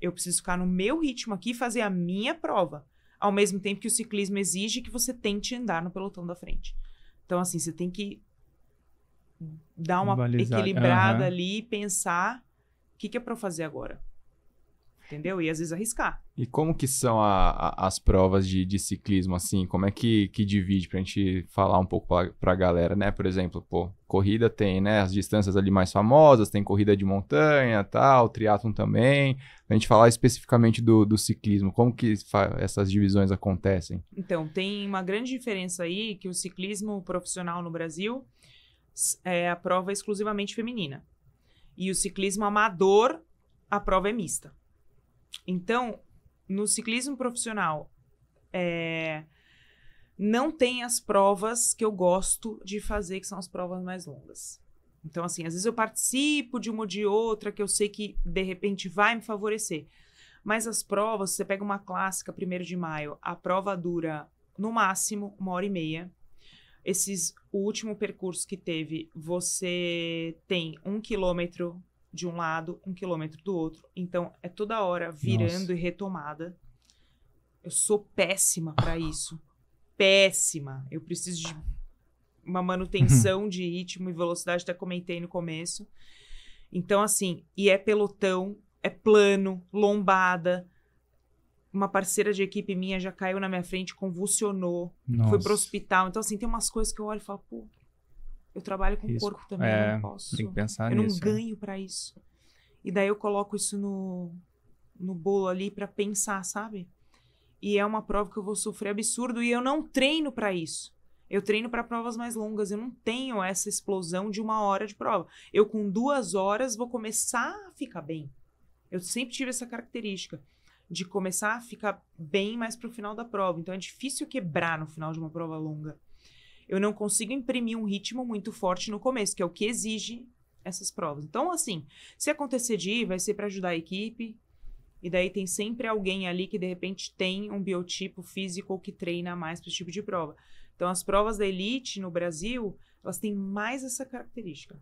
Eu preciso ficar no meu ritmo aqui e fazer a minha prova. Ao mesmo tempo que o ciclismo exige que você tente andar no pelotão da frente. Então, assim, você tem que dar uma Balizar. equilibrada uhum. ali e pensar o que, que é para fazer agora entendeu? E às vezes arriscar. E como que são a, a, as provas de, de, ciclismo, assim? Como é que, que divide pra gente falar um pouco pra, pra galera, né? Por exemplo, pô, corrida tem, né, as distâncias ali mais famosas, tem corrida de montanha, tal, triatlon também. A gente falar especificamente do, do ciclismo, como que essas divisões acontecem? Então, tem uma grande diferença aí que o ciclismo profissional no Brasil é a prova é exclusivamente feminina. E o ciclismo amador, a prova é mista. Então, no ciclismo profissional, é, não tem as provas que eu gosto de fazer, que são as provas mais longas. Então, assim, às vezes eu participo de uma ou de outra que eu sei que de repente vai me favorecer. Mas as provas, você pega uma clássica, primeiro de maio, a prova dura no máximo uma hora e meia. Esses, o último percurso que teve, você tem um quilômetro de um lado, um quilômetro do outro. Então é toda hora virando Nossa. e retomada. Eu sou péssima para isso. Péssima. Eu preciso de uma manutenção de ritmo e velocidade, até comentei no começo. Então, assim, e é pelotão, é plano, lombada. Uma parceira de equipe minha já caiu na minha frente, convulsionou, Nossa. foi pro hospital. Então, assim, tem umas coisas que eu olho e falo, pô, eu trabalho com o corpo também, é, eu não posso. É, tem que pensar eu nisso. Eu é. não ganho para isso. E daí eu coloco isso no, no bolo ali para pensar, sabe? E é uma prova que eu vou sofrer absurdo e eu não treino para isso. Eu treino para provas mais longas, eu não tenho essa explosão de uma hora de prova. Eu, com duas horas, vou começar a ficar bem. Eu sempre tive essa característica de começar a ficar bem mais pro final da prova. Então é difícil quebrar no final de uma prova longa eu não consigo imprimir um ritmo muito forte no começo, que é o que exige essas provas. Então, assim, se acontecer de ir, vai ser para ajudar a equipe. E daí tem sempre alguém ali que de repente tem um biotipo físico que treina mais para esse tipo de prova. Então, as provas da elite no Brasil, elas têm mais essa característica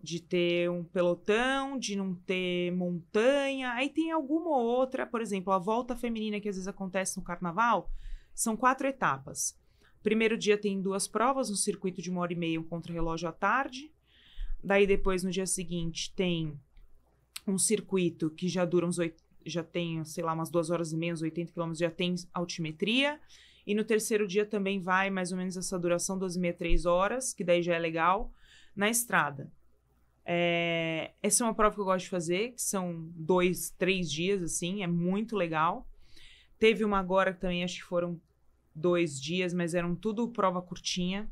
de ter um pelotão, de não ter montanha. Aí tem alguma outra, por exemplo, a volta feminina que às vezes acontece no carnaval, são quatro etapas. Primeiro dia tem duas provas, um circuito de uma hora e meia, um contra-relógio à tarde. Daí depois, no dia seguinte, tem um circuito que já dura uns oito, já tem, sei lá, umas duas horas e meia, uns 80 quilômetros, já tem altimetria. E no terceiro dia também vai mais ou menos essa duração, 12 e meia, três horas, que daí já é legal, na estrada. É, essa é uma prova que eu gosto de fazer, que são dois, três dias, assim, é muito legal. Teve uma agora que também acho que foram dois dias, mas eram tudo prova curtinha.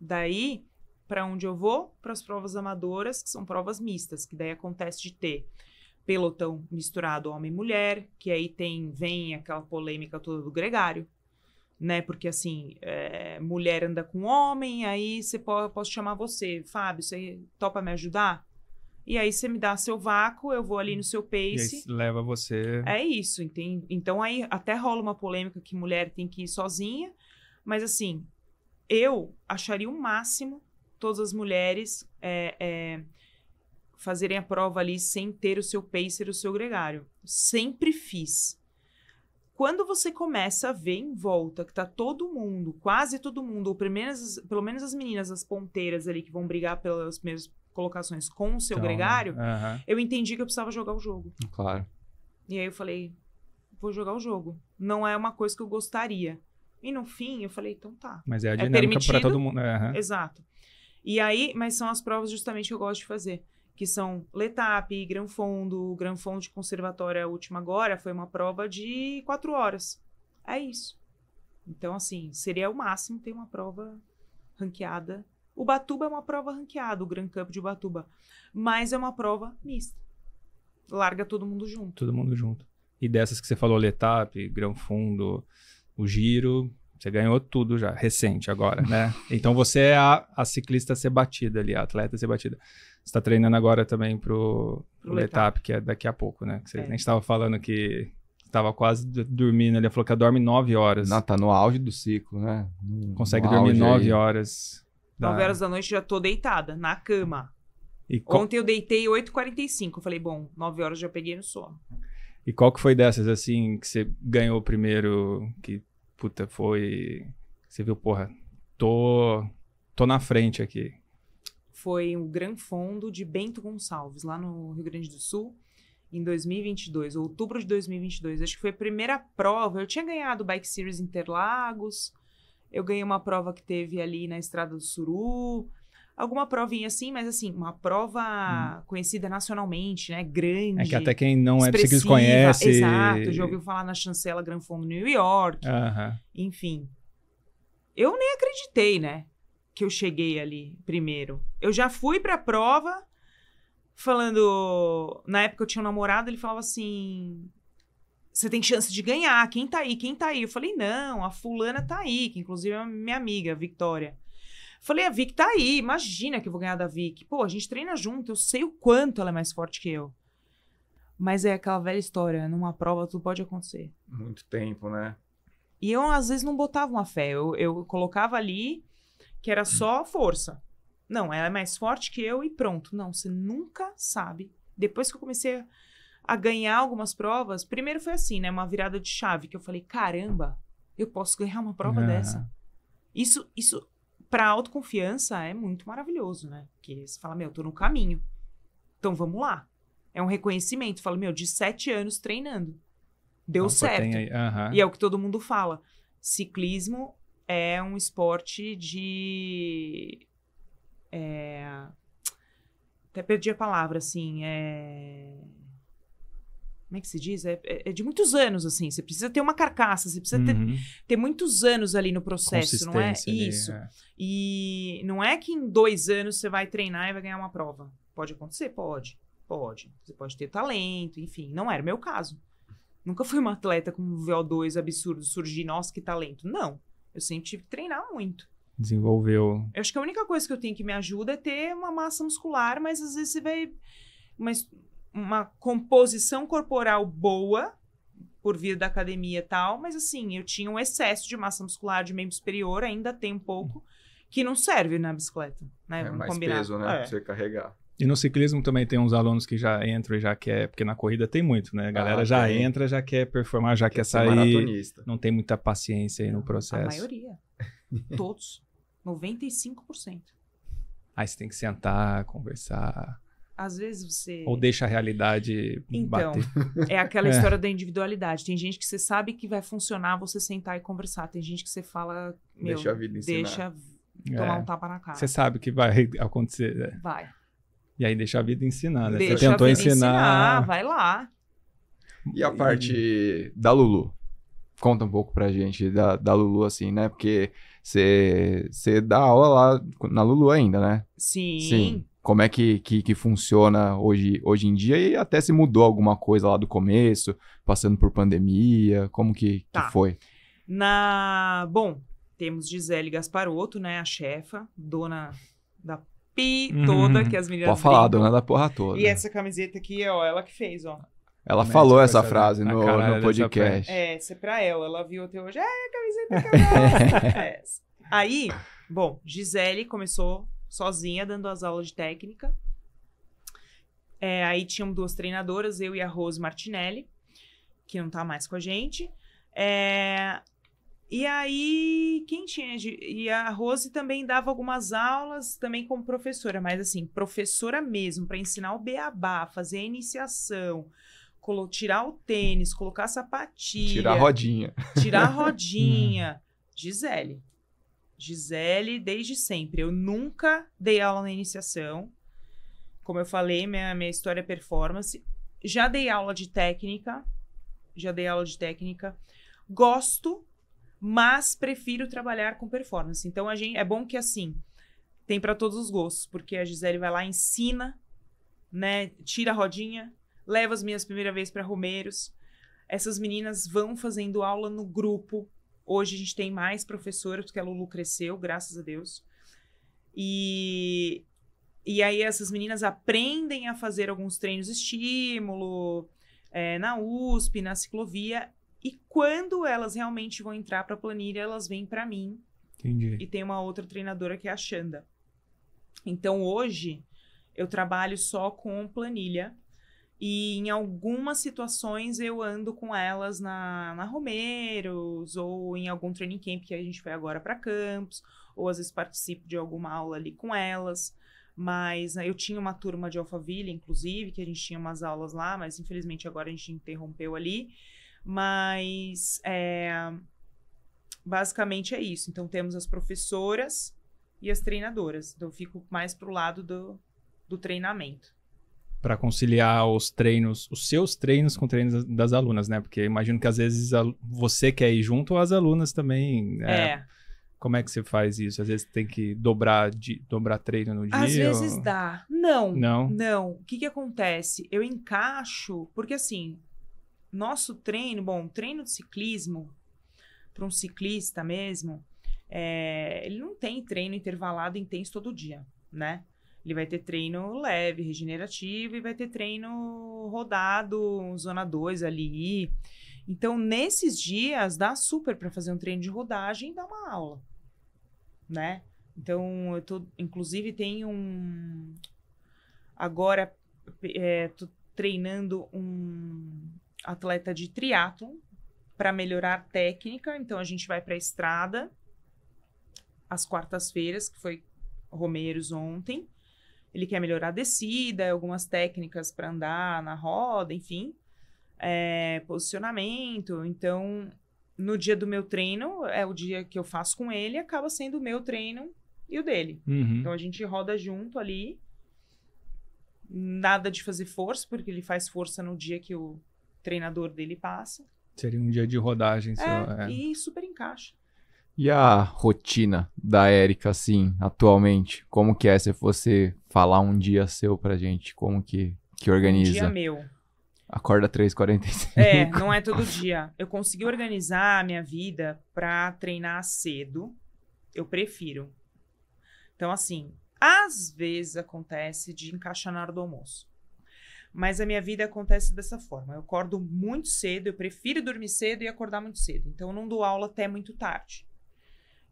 Daí, para onde eu vou? Para as provas amadoras, que são provas mistas, que daí acontece de ter pelotão misturado homem e mulher, que aí tem vem aquela polêmica toda do gregário, né? Porque assim, é, mulher anda com homem, aí você pode, posso chamar você, Fábio, você topa me ajudar? E aí você me dá seu vácuo, eu vou ali no seu pace. E leva você. É isso, entende? Então aí até rola uma polêmica que mulher tem que ir sozinha, mas assim, eu acharia o máximo todas as mulheres é, é, fazerem a prova ali sem ter o seu pacer, o seu gregário. Sempre fiz. Quando você começa a ver em volta que tá todo mundo, quase todo mundo, ou pelo menos, pelo menos as meninas, as ponteiras ali que vão brigar pelas mesmos colocações com o seu então, gregário, eu entendi que eu precisava jogar o jogo. Claro. E aí eu falei, vou jogar o jogo. Não é uma coisa que eu gostaria. E no fim, eu falei, então tá. Mas é a é dinâmica é para todo mundo. É, Exato. E aí, mas são as provas justamente que eu gosto de fazer. Que são Letap, Granfondo, Granfondo de Conservatório, é a última agora, foi uma prova de quatro horas. É isso. Então, assim, seria o máximo ter uma prova ranqueada o Batuba é uma prova ranqueada, o Grand Cup de Batuba. Mas é uma prova mista. Larga todo mundo junto. Todo mundo junto. E dessas que você falou, Letap, Grão Fundo, o Giro, você ganhou tudo já, recente agora, né? Então você é a, a ciclista a ser batida ali, a atleta a ser batida. Você está treinando agora também pro, o Letap, que é daqui a pouco, né? Que você é. nem estava falando que estava quase dormindo. Ele falou que dorme nove horas. Não, tá no auge do ciclo, né? No, Consegue no dormir nove horas. 9 horas da noite já tô deitada, na cama. Qual... Ontem eu deitei 8h45. Eu falei, bom, 9 horas já peguei no sono. E qual que foi dessas, assim, que você ganhou primeiro? Que, puta, foi. Você viu, porra, tô, tô na frente aqui. Foi o Gran Fundo de Bento Gonçalves, lá no Rio Grande do Sul, em 2022, outubro de 2022. Acho que foi a primeira prova. Eu tinha ganhado Bike Series Interlagos eu ganhei uma prova que teve ali na Estrada do Suru, alguma provinha assim, mas assim, uma prova hum. conhecida nacionalmente, né? Grande. É que até quem não é do ciclismo conhece. Exato, já ouviu falar na chancela Grand Fome New York. Uh -huh. Enfim. Eu nem acreditei, né? Que eu cheguei ali primeiro. Eu já fui pra prova falando. Na época eu tinha um namorado, ele falava assim: você tem chance de ganhar, quem tá aí, quem tá aí? Eu falei, não, a fulana tá aí, que inclusive é minha amiga, Victoria. Falei, a Vic tá aí, imagina que eu vou ganhar da Vic. Pô, a gente treina junto, eu sei o quanto ela é mais forte que eu. Mas é aquela velha história, numa prova tudo pode acontecer. Muito tempo, né? E eu, às vezes, não botava uma fé. Eu, eu colocava ali que era só força. Não, ela é mais forte que eu e pronto. Não, você nunca sabe. Depois que eu comecei a a ganhar algumas provas. Primeiro foi assim, né? Uma virada de chave que eu falei: caramba, eu posso ganhar uma prova é. dessa. Isso, isso para autoconfiança é muito maravilhoso, né? Porque você fala: meu, eu tô no caminho. Então vamos lá. É um reconhecimento. Fala: meu, de sete anos treinando. Deu Opa, certo. E é o que todo mundo fala. Ciclismo é um esporte de. É... Até perdi a palavra, assim. É como é que se diz? É, é, é, de muitos anos, assim. Você precisa ter uma carcaça, você precisa uhum. ter, ter muitos anos ali no processo, não é? Ali, Isso. É. E não é que em dois anos você vai treinar e vai ganhar uma prova. Pode acontecer? Pode. Pode. Você pode ter talento, enfim. Não era o meu caso. Nunca fui uma atleta com um VO2 absurdo, surgir, nossa, que talento. Não. Eu sempre tive que treinar muito. Desenvolveu. Eu acho que a única coisa que eu tenho que me ajuda é ter uma massa muscular, mas às vezes você vai. Mas uma composição corporal boa, por vir da academia e tal, mas assim, eu tinha um excesso de massa muscular de membro superior, ainda tem um pouco, que não serve na bicicleta, né? É mais combinar. peso, né? É. Pra você carregar. E no ciclismo também tem uns alunos que já entram e já quer, porque na corrida tem muito, né? A galera ah, já tem. entra, já quer performar, já quer, quer sair. Não tem muita paciência aí no processo. A maioria. Todos. 95%. Aí você tem que sentar, conversar às vezes você. Ou deixa a realidade. Então, bater. é aquela é. história da individualidade. Tem gente que você sabe que vai funcionar você sentar e conversar. Tem gente que você fala. deixa a vida ensinar. Deixa é. tomar é. um tapa na cara. Você sabe que vai acontecer. É. Vai. E aí deixa a vida ensinar, né? Deixa você tentou a vida ensinar... Ah, Vai lá. E a parte e... da Lulu? Conta um pouco pra gente da, da Lulu, assim, né? Porque você dá aula lá na Lulu ainda, né? Sim. Sim como é que, que, que, funciona hoje, hoje em dia e até se mudou alguma coisa lá do começo, passando por pandemia, como que, tá. que foi? Na... Bom, temos Gisele Gasparotto, né, a chefa, dona da pi uhum. toda, que as meninas Pode falar, brincam. dona da porra toda. E essa camiseta aqui, ó, ela que fez, ó. Ela falou essa frase no, no podcast. É, essa é pra ela. Ela viu até hoje. é a camiseta que eu Aí, bom, Gisele começou sozinha dando as aulas de técnica. É, aí tinham duas treinadoras, eu e a Rose Martinelli, que não tá mais com a gente. É, e aí, quem tinha? E a Rose também dava algumas aulas, também como professora, mas assim, professora mesmo, para ensinar o beabá, fazer a iniciação, tirar o tênis, colocar a sapatilha. Tirar a rodinha. Tirar a rodinha. Gisele. Gisele, desde sempre. Eu nunca dei aula na iniciação. Como eu falei, minha, minha história é performance. Já dei aula de técnica. Já dei aula de técnica. Gosto, mas prefiro trabalhar com performance. Então, a gente, é bom que assim, tem para todos os gostos, porque a Gisele vai lá, ensina, né? Tira a rodinha, leva as minhas primeira vez para Romeiros. Essas meninas vão fazendo aula no grupo, Hoje a gente tem mais professoras, porque a Lulu cresceu, graças a Deus. E, e aí essas meninas aprendem a fazer alguns treinos de estímulo é, na USP, na ciclovia. E quando elas realmente vão entrar para a planilha, elas vêm para mim. Entendi. E tem uma outra treinadora que é a Xanda. Então hoje eu trabalho só com planilha e em algumas situações eu ando com elas na, na Romeiros, ou em algum training camp que a gente foi agora para campus, ou às vezes participo de alguma aula ali com elas. Mas né, eu tinha uma turma de Alphaville, inclusive, que a gente tinha umas aulas lá, mas infelizmente agora a gente interrompeu ali. Mas é, basicamente é isso. Então temos as professoras e as treinadoras. Então eu fico mais pro lado do, do treinamento para conciliar os treinos, os seus treinos com treinos das alunas, né? Porque imagino que às vezes você quer ir junto ou as alunas também. É. é. Como é que você faz isso? Às vezes tem que dobrar, de, dobrar treino no dia? Às vezes dá. Não. Não. Não. O que, que acontece? Eu encaixo, porque assim, nosso treino, bom, treino de ciclismo, para um ciclista mesmo, é, ele não tem treino intervalado intenso todo dia, né? Ele vai ter treino leve, regenerativo, e vai ter treino rodado, zona 2 ali. Então, nesses dias, dá super para fazer um treino de rodagem e dar uma aula, né? Então, eu tô, inclusive, tem um. Agora, é, tô treinando um atleta de triatlon para melhorar técnica. Então, a gente vai para a estrada às quartas-feiras, que foi Romeiros ontem ele quer melhorar a descida, algumas técnicas para andar na roda, enfim, é, posicionamento. Então, no dia do meu treino, é o dia que eu faço com ele, acaba sendo o meu treino e o dele. Uhum. Então, a gente roda junto ali. Nada de fazer força, porque ele faz força no dia que o treinador dele passa. Seria um dia de rodagem. É, só, é. E super encaixa. E a rotina da Érica, assim, atualmente? Como que é? Se você falar um dia seu pra gente, como que, que organiza? Um dia meu. Acorda 3h45. É, não é todo dia. Eu consegui organizar a minha vida pra treinar cedo. Eu prefiro. Então, assim, às vezes acontece de encaixar na hora do almoço. Mas a minha vida acontece dessa forma. Eu acordo muito cedo, eu prefiro dormir cedo e acordar muito cedo. Então, eu não dou aula até muito tarde.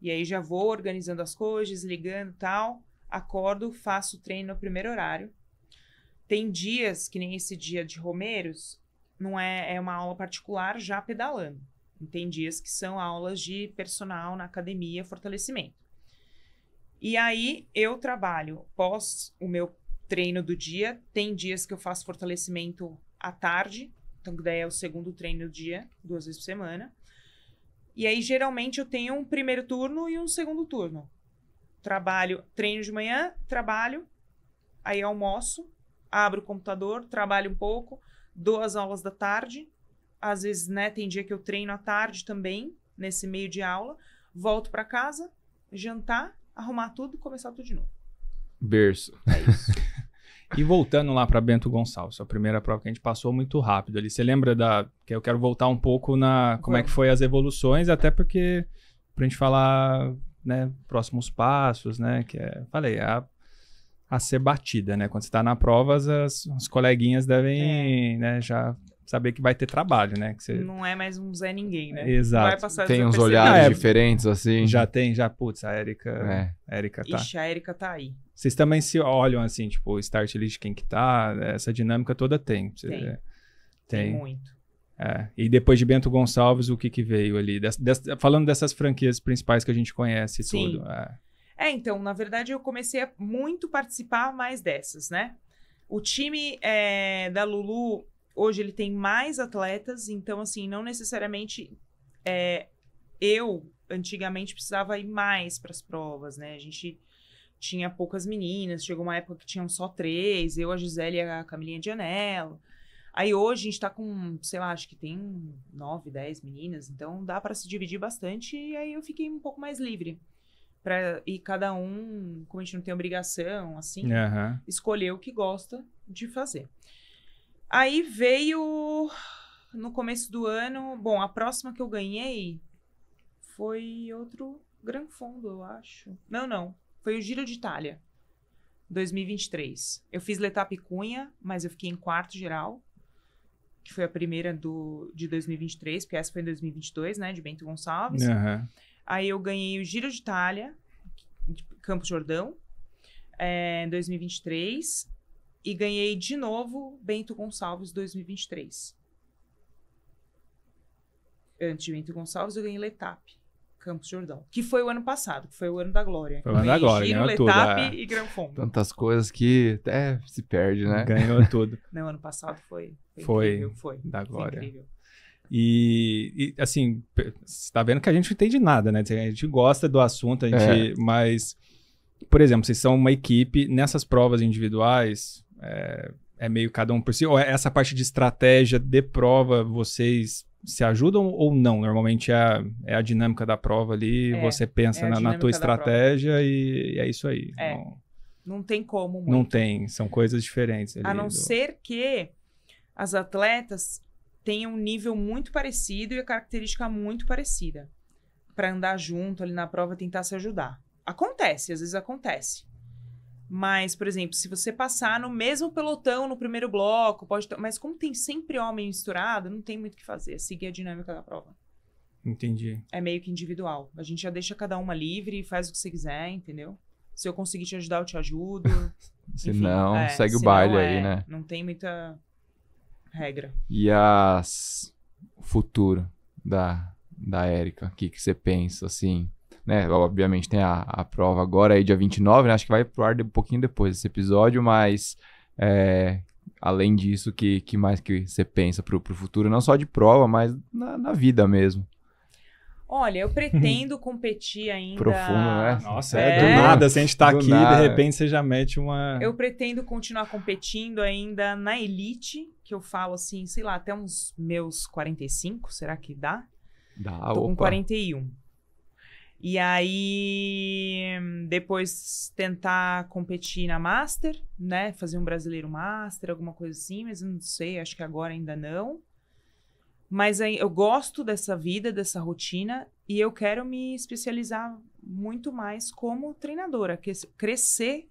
E aí já vou organizando as coisas, ligando tal. Acordo, faço o treino no primeiro horário. Tem dias, que nem esse dia de Romeiros, não é, é uma aula particular já pedalando. E tem dias que são aulas de personal na academia, fortalecimento. E aí eu trabalho pós o meu treino do dia. Tem dias que eu faço fortalecimento à tarde, então daí é o segundo treino do dia, duas vezes por semana. E aí, geralmente, eu tenho um primeiro turno e um segundo turno. Trabalho, treino de manhã, trabalho, aí almoço, abro o computador, trabalho um pouco, dou as aulas da tarde. Às vezes, né, tem dia que eu treino à tarde também, nesse meio de aula. Volto para casa, jantar, arrumar tudo e começar tudo de novo. Berço. É isso. E voltando lá para Bento Gonçalves, a primeira prova que a gente passou muito rápido ali. Você lembra da. que eu quero voltar um pouco na. como é que foi as evoluções, até porque. pra gente falar, né, próximos passos, né? Que é. Falei, a a ser batida, né? Quando você está na prova, as, as coleguinhas devem, é. né, já saber que vai ter trabalho, né? Que você... Não é mais um Zé Ninguém, né? Exato. tem uns olhares ah, é... diferentes, assim. Já tem, já, putz, a Erika. É. A tá. Ixi, a Erika tá aí. Vocês também se olham, assim, tipo, start list, quem que tá, essa dinâmica toda tem. Você... Tem. tem. tem. muito. É. E depois de Bento Gonçalves, o que que veio ali? Des, des, falando dessas franquias principais que a gente conhece Sim. tudo. É. é, então, na verdade, eu comecei a muito participar mais dessas, né? O time é, da Lulu hoje ele tem mais atletas, então, assim, não necessariamente é, eu, antigamente, precisava ir mais para as provas, né? A gente tinha poucas meninas, chegou uma época que tinham só três, eu, a Gisele e a Camilinha Anelo. Aí hoje a gente tá com, sei lá, acho que tem nove, dez meninas, então dá para se dividir bastante e aí eu fiquei um pouco mais livre. Pra, e cada um, como a gente não tem obrigação, assim, uhum. escolher o que gosta de fazer. Aí veio no começo do ano. Bom, a próxima que eu ganhei foi outro Gran Fondo, eu acho. Não, não. Foi o Giro de Itália, 2023. Eu fiz Letap Cunha, mas eu fiquei em quarto geral, que foi a primeira do, de 2023, porque essa foi em 2022, né, de Bento Gonçalves. Uhum. Aí eu ganhei o Giro de Itália, de Campo Jordão, eh, em é, 2023 e ganhei de novo Bento Gonçalves 2023. Antes de Bento Gonçalves, eu ganhei Letap, Campos Jordão, que foi o ano passado, que foi o ano da glória. Foi o ano da glória, Giro, ganhou Letap tudo. É. e Granfondo. Tantas coisas que até se perde, né? Ganhou tudo. Não, ano passado foi. Foi. Foi. Incrível, foi da glória. Foi e, e, assim, você tá vendo que a gente não entende nada, né? A gente gosta do assunto, a gente, é. mas por exemplo, vocês são uma equipe, nessas provas individuais, é, é meio cada um por si? Ou é essa parte de estratégia de prova, vocês se ajudam ou não? Normalmente é a, é a dinâmica da prova ali, é, você pensa é na, na tua estratégia e, e, é isso aí. É. Não, não tem como. Muito. Não tem, são coisas diferentes. a não do... ser que as atletas tenham um nível muito parecido e a característica muito parecida. Para andar junto ali na prova, tentar se ajudar. Acontece, às vezes acontece. Mas, por exemplo, se você passar no mesmo pelotão no primeiro bloco, pode ter... Mas como tem sempre homem misturado, não tem muito o que fazer. É seguir a dinâmica da prova. Entendi. É meio que individual. A gente já deixa cada uma livre, e faz o que você quiser, entendeu? Se eu conseguir te ajudar, eu te ajudo. se Enfim, não, é, segue o baile aí, é, né? Não tem muita regra. E as... o futuro da, da Érica? O que, que você pensa, assim? né? Obviamente tem a, a prova agora aí, dia 29, né? Acho que vai pro ar de, um pouquinho depois desse episódio, mas é, além disso, que, que mais que você pensa pro, pro futuro, não só de prova, mas na, na vida mesmo? Olha, eu pretendo competir ainda. Profundo, né? Nossa, é, é do nada, se assim, a gente tá do aqui, nada. de repente você já mete uma. Eu pretendo continuar competindo ainda na elite, que eu falo assim, sei lá, até uns meus 45, será que dá? Dá, Tô opa. com 41. E aí, depois tentar competir na Master, né? Fazer um brasileiro Master, alguma coisa assim, mas não sei, acho que agora ainda não. Mas aí, eu gosto dessa vida, dessa rotina, e eu quero me especializar muito mais como treinadora, crescer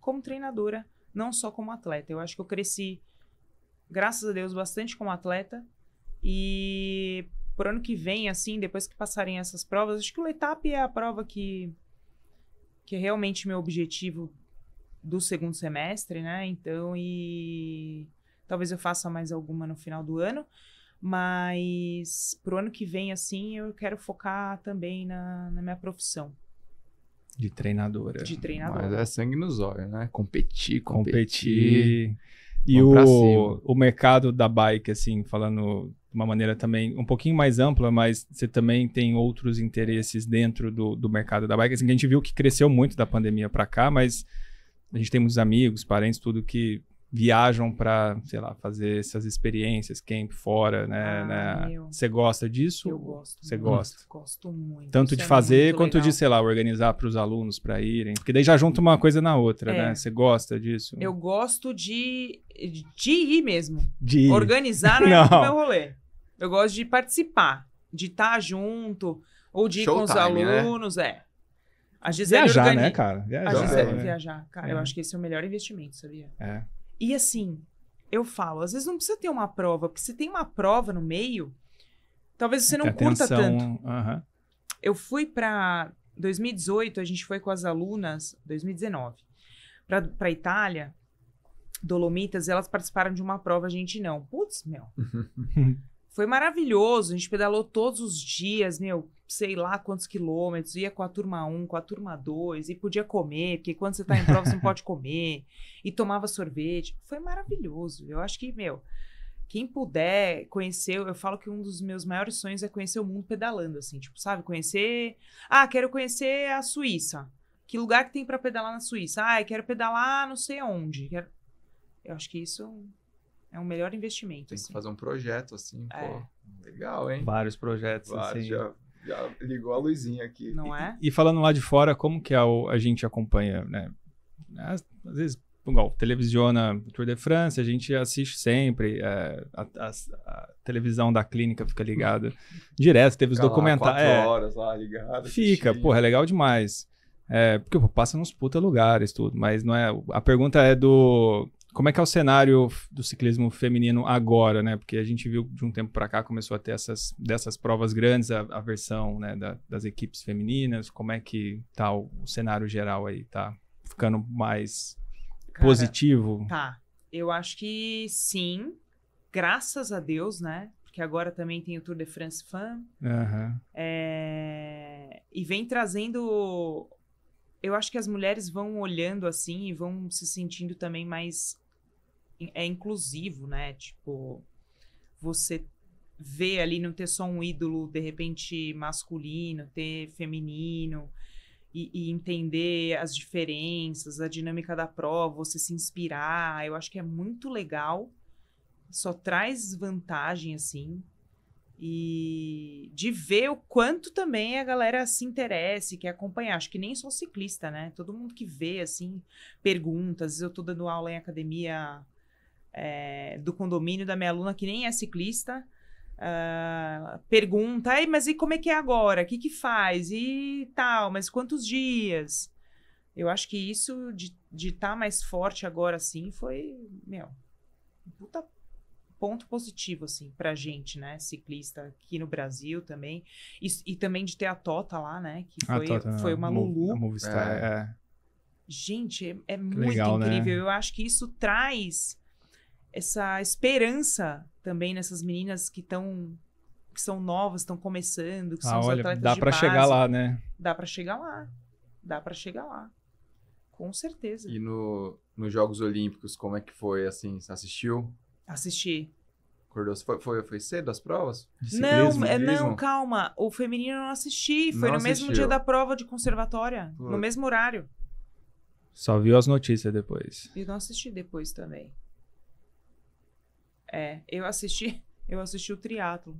como treinadora, não só como atleta. Eu acho que eu cresci, graças a Deus, bastante como atleta, e por ano que vem, assim, depois que passarem essas provas, acho que o Letap é a prova que, que é realmente meu objetivo do segundo semestre, né? Então, e talvez eu faça mais alguma no final do ano, mas pro ano que vem, assim, eu quero focar também na, na minha profissão. De treinadora. De treinadora. Mas é sangue nos olhos, né? Competir, competir. competir. E o, o mercado da bike, assim, falando uma maneira também um pouquinho mais ampla, mas você também tem outros interesses dentro do, do mercado da bike. Assim, a gente viu que cresceu muito da pandemia para cá, mas a gente tem muitos amigos, parentes, tudo que viajam para, sei lá, fazer essas experiências, camp fora, né? Ah, né? Você né? gosta disso? Eu gosto. Você gosta? Gosto muito. Tanto Isso de é fazer é quanto legal. de, sei lá, organizar para os alunos para irem, porque daí já junta uma coisa na outra, né? é. né? Você gosta disso? Eu gosto de de ir mesmo. De ir. Organizar não é o meu rolê. Eu gosto de participar, de estar junto, ou de ir Showtime, com os né? alunos, né? é. A Gisele viajar, né, organiza... né, cara? Viajar. A Gisele, é, viajar. Cara, é. eu acho que esse é o melhor investimento, sabia? É. E assim, eu falo, às vezes não precisa ter uma prova, porque se tem uma prova no meio, talvez você é não curta tanto. Eu fui para 2018, a gente foi com as alunas, 2019, para Itália, Dolomitas, elas participaram de uma prova, a gente não. Putz, meu. Foi maravilhoso, a gente pedalou todos os dias, meu, sei lá quantos quilômetros, ia com a turma 1, com a turma 2, e podia comer, porque quando você está em prova você não pode comer, e tomava sorvete. Foi maravilhoso. Eu acho que, meu, quem puder conhecer, eu falo que um dos meus maiores sonhos é conhecer o mundo pedalando, assim, tipo, sabe? Conhecer. Ah, quero conhecer a Suíça. Que lugar que tem para pedalar na Suíça? Ah, eu quero pedalar não sei onde. Eu acho que isso é é um melhor investimento. Tem assim. que fazer um projeto, assim, é. pô. Legal, hein? Vários projetos, Vários, assim. Já, já ligou a luzinha aqui. Não e, é? E falando lá de fora, como que a, é a gente acompanha, né? Às, às vezes, igual, televisiona Tour de France, a gente assiste sempre, é, a, a, a, televisão da clínica fica ligada direto, teve os documentários. É, horas lá ligado. Fica, pô, porra, é legal demais. É, porque pô, passa nos puta lugares, tudo, mas não é. A pergunta é do como é que é o cenário do ciclismo feminino agora, né? Porque a gente viu de um tempo para cá começou a ter essas dessas provas grandes, a, a versão né, da, das equipes femininas. Como é que tá o, o cenário geral aí? Tá ficando mais Cara, positivo? Tá. Eu acho que sim. Graças a Deus, né? Porque agora também tem o Tour de France Fan. Uhum. É... E vem trazendo eu acho que as mulheres vão olhando assim e vão se sentindo também mais é inclusivo, né? Tipo, você vê ali não ter só um ídolo, de repente, masculino, ter feminino. E, e, entender as diferenças, a dinâmica da prova, você se inspirar. Eu acho que é muito legal, só traz vantagem, assim, e de ver o quanto também a galera se interessa, quer acompanhar. Acho que nem só ciclista, né? Todo mundo que vê, assim, pergunta. Às vezes eu tô dando aula em academia é, do condomínio da minha aluna, que nem é ciclista, uh, pergunta, mas e como é que é agora? O que, que faz? E tal, mas quantos dias? Eu acho que isso de estar tá mais forte agora, assim foi, meu, um puta ponto positivo, assim, pra gente, né, ciclista aqui no Brasil também, e, e também de ter a Tota lá, né, que foi, Tota, foi é, uma Lulu. A Movistar, é. é. Gente, é, é muito legal, né? incrível, né? eu acho que isso traz essa esperança também nessas meninas que estão que são novas, estão começando, que ah, são olha, atletas dá para chegar lá, né? Dá para chegar lá. Dá para chegar lá. Com certeza. E no, nos Jogos Olímpicos, como é que foi assim, assistiu? Assisti. Acordou, foi, foi, foi cedo as provas? Não, é, não, calma. O feminino eu não assisti. Foi não no assistiu. mesmo dia da prova de conservatória. No mesmo horário. Só viu as notícias depois. E não assisti depois também. É, eu assisti, eu assisti o triatlo.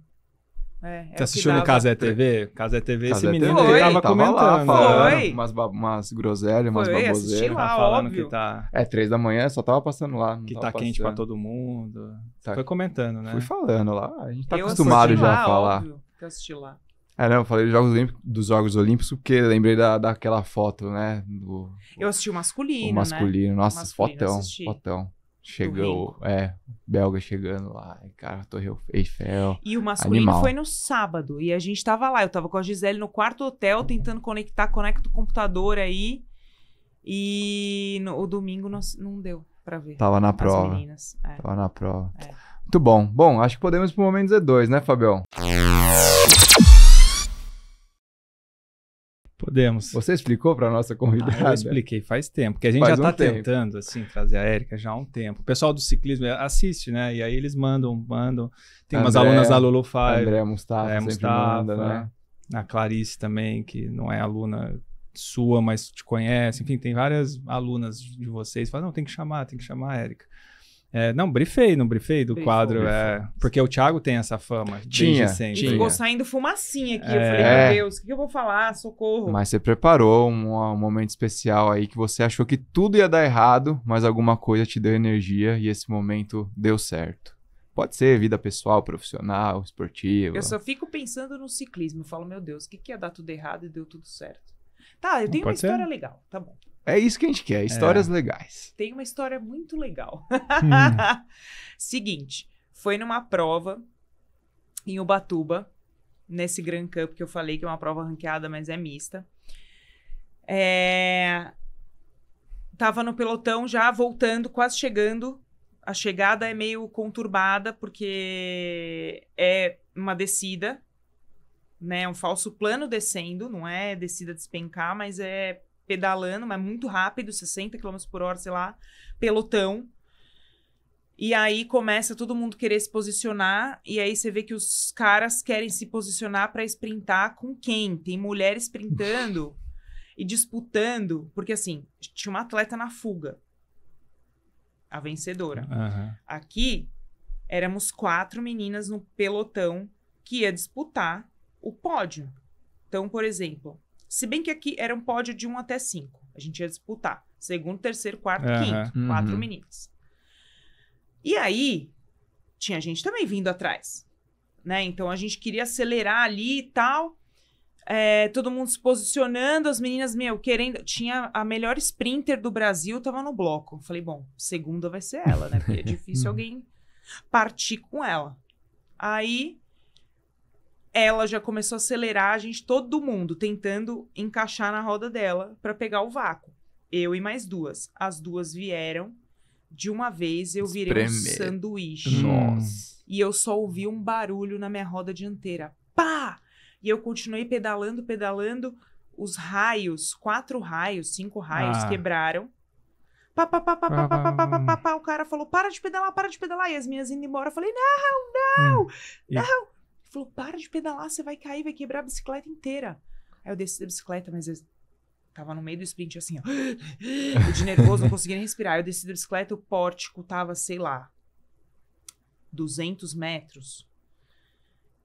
É, é Você assistiu dava... no Casé TV? Casé TV, Casé esse menino TV. tava, tava comentando. Lá, foi. Umas, umas groselhas, umas baboseiras. Lá, falando óbvio. que tá. É, três da manhã, só tava passando lá. que tá passando. quente pra todo mundo. Tá. Foi comentando, né? Fui falando lá. A gente tá eu acostumado já lá, a falar. Óbvio, que eu assisti lá. É, não, eu falei dos Jogos Olímpicos, dos Jogos Olímpicos porque lembrei da, daquela foto, né? Do, eu assisti o masculino, o masculino, né? nossa, o masculino, fotão, fotão. Chegou, é, belga chegando lá, cara, Torre Eiffel. E o masculino animal. foi no sábado, e a gente tava lá, eu tava com a Gisele no quarto hotel, tentando conectar, conecta o computador aí, e no, o domingo nós, não deu pra ver. Tava na prova. Meninas, é. Tava na prova. É. Muito bom. Bom, acho que podemos pro momento Z2, né, Fabião? Podemos. Você explicou para nossa convidada? Ah, eu expliquei, faz tempo, porque a gente faz já está um tá tentando assim trazer a Érica já há um tempo. O pessoal do ciclismo assiste, né? E aí eles mandam, mandam. Tem André, umas alunas da Lulu Five. André Mustafa, Mustafa manda, né? A Clarice também, que não é aluna sua, mas te conhece. Enfim, tem várias alunas de vocês. Falam, não, tem que chamar, tem que chamar a Érica. É, não, brifei, não brifei do quadro. É, porque o Thiago tem essa fama. Tinha, tinha. Ficou saindo fumacinha aqui. É. Eu falei, meu Deus, o que eu vou falar? Socorro. Mas você preparou um, um, momento especial aí que você achou que tudo ia dar errado, mas alguma coisa te deu energia e esse momento deu certo. Pode ser vida pessoal, profissional, esportiva. Eu só fico pensando no ciclismo. Eu falo, meu Deus, o que, que ia dar tudo errado e deu tudo certo? Tá, eu tenho uma história legal, tá bom. É isso que a gente quer, é. histórias é. legais. Tem uma história muito legal. Hum. Seguinte, foi numa prova em Ubatuba, nesse Grand Cup que eu falei que é uma prova ranqueada, mas é mista. É... Tava no pelotão já voltando, quase chegando. A chegada é meio conturbada porque é uma descida, né? Um falso plano descendo, não é descida despencar, mas é pedalando, mas muito rápido, 60 km por hora, sei lá, pelotão. E aí começa todo mundo querer se posicionar, e aí você vê que os caras querem se posicionar para sprintar com quem? Tem mulher sprintando e disputando, porque assim, tinha uma atleta na fuga, a vencedora. Uhum. Aqui éramos quatro meninas no pelotão que ia disputar o pódio. Então, por exemplo, se bem que aqui era um pódio de 1 um até 5. A gente ia disputar. Segundo, terceiro, quarto, uhum. quinto. Uhum. Quatro meninas. E aí, tinha gente também vindo atrás. Né? Então a gente queria acelerar ali e tal. É, todo mundo se posicionando, as meninas, meu, querendo. Tinha a melhor sprinter do Brasil, tava no bloco. Falei, bom, segunda vai ser ela, né? Porque é difícil alguém partir com ela. Aí ela já começou a acelerar a gente, todo mundo, tentando encaixar na roda dela para pegar o vácuo. Eu e mais duas. As duas vieram. De uma vez eu virei Espremer. um sanduíche. Nossa. E eu só ouvi um barulho na minha roda dianteira. Pá! E eu continuei pedalando, pedalando. Os raios, quatro raios, cinco raios ah. quebraram. Pá, pá, pá, pá, pá, pá, pá, pá, pá, pá, O cara falou: para de pedalar, para de pedalar. E as minhas indo embora. Eu falei: não, não, hum. não falou: para de pedalar, você vai cair, vai quebrar a bicicleta inteira. Aí eu desci da bicicleta, mas eu tava no meio do sprint, assim, ó. de nervoso, não conseguia nem respirar. Eu desci da bicicleta, o pórtico tava, sei lá, 200 metros.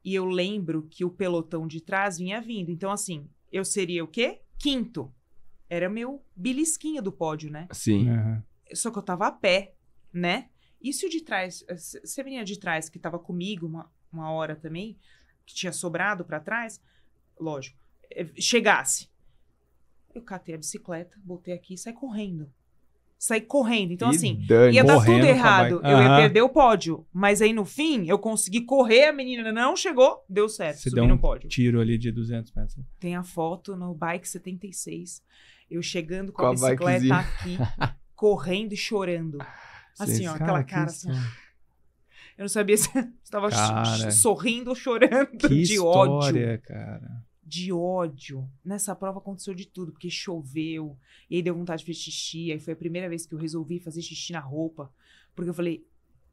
E eu lembro que o pelotão de trás vinha vindo. Então, assim, eu seria o quê? Quinto. Era meu belisquinho do pódio, né? Sim. Uhum. Só que eu tava a pé, né? E se o de trás, você a de trás que tava comigo, uma, uma hora também, que tinha sobrado para trás, lógico, eh, chegasse. Eu catei a bicicleta, botei aqui e saí correndo. Saí correndo. Então, e assim, dane, ia dar tudo errado. Uhum. Eu ia perder o pódio. Mas aí, no fim, eu consegui correr, a menina não chegou, deu certo. Você subi deu no pódio. tiro ali de 200 metros. Tem a foto no Bike 76. Eu chegando com, com a, a bicicleta aqui, correndo e chorando. Assim, ó, aquela cara assim. Eu não sabia se estava sorrindo ou chorando que de história, ódio. cara. De ódio. Nessa prova aconteceu de tudo, porque choveu, e aí deu vontade de fazer xixi. Aí foi a primeira vez que eu resolvi fazer xixi na roupa, porque eu falei,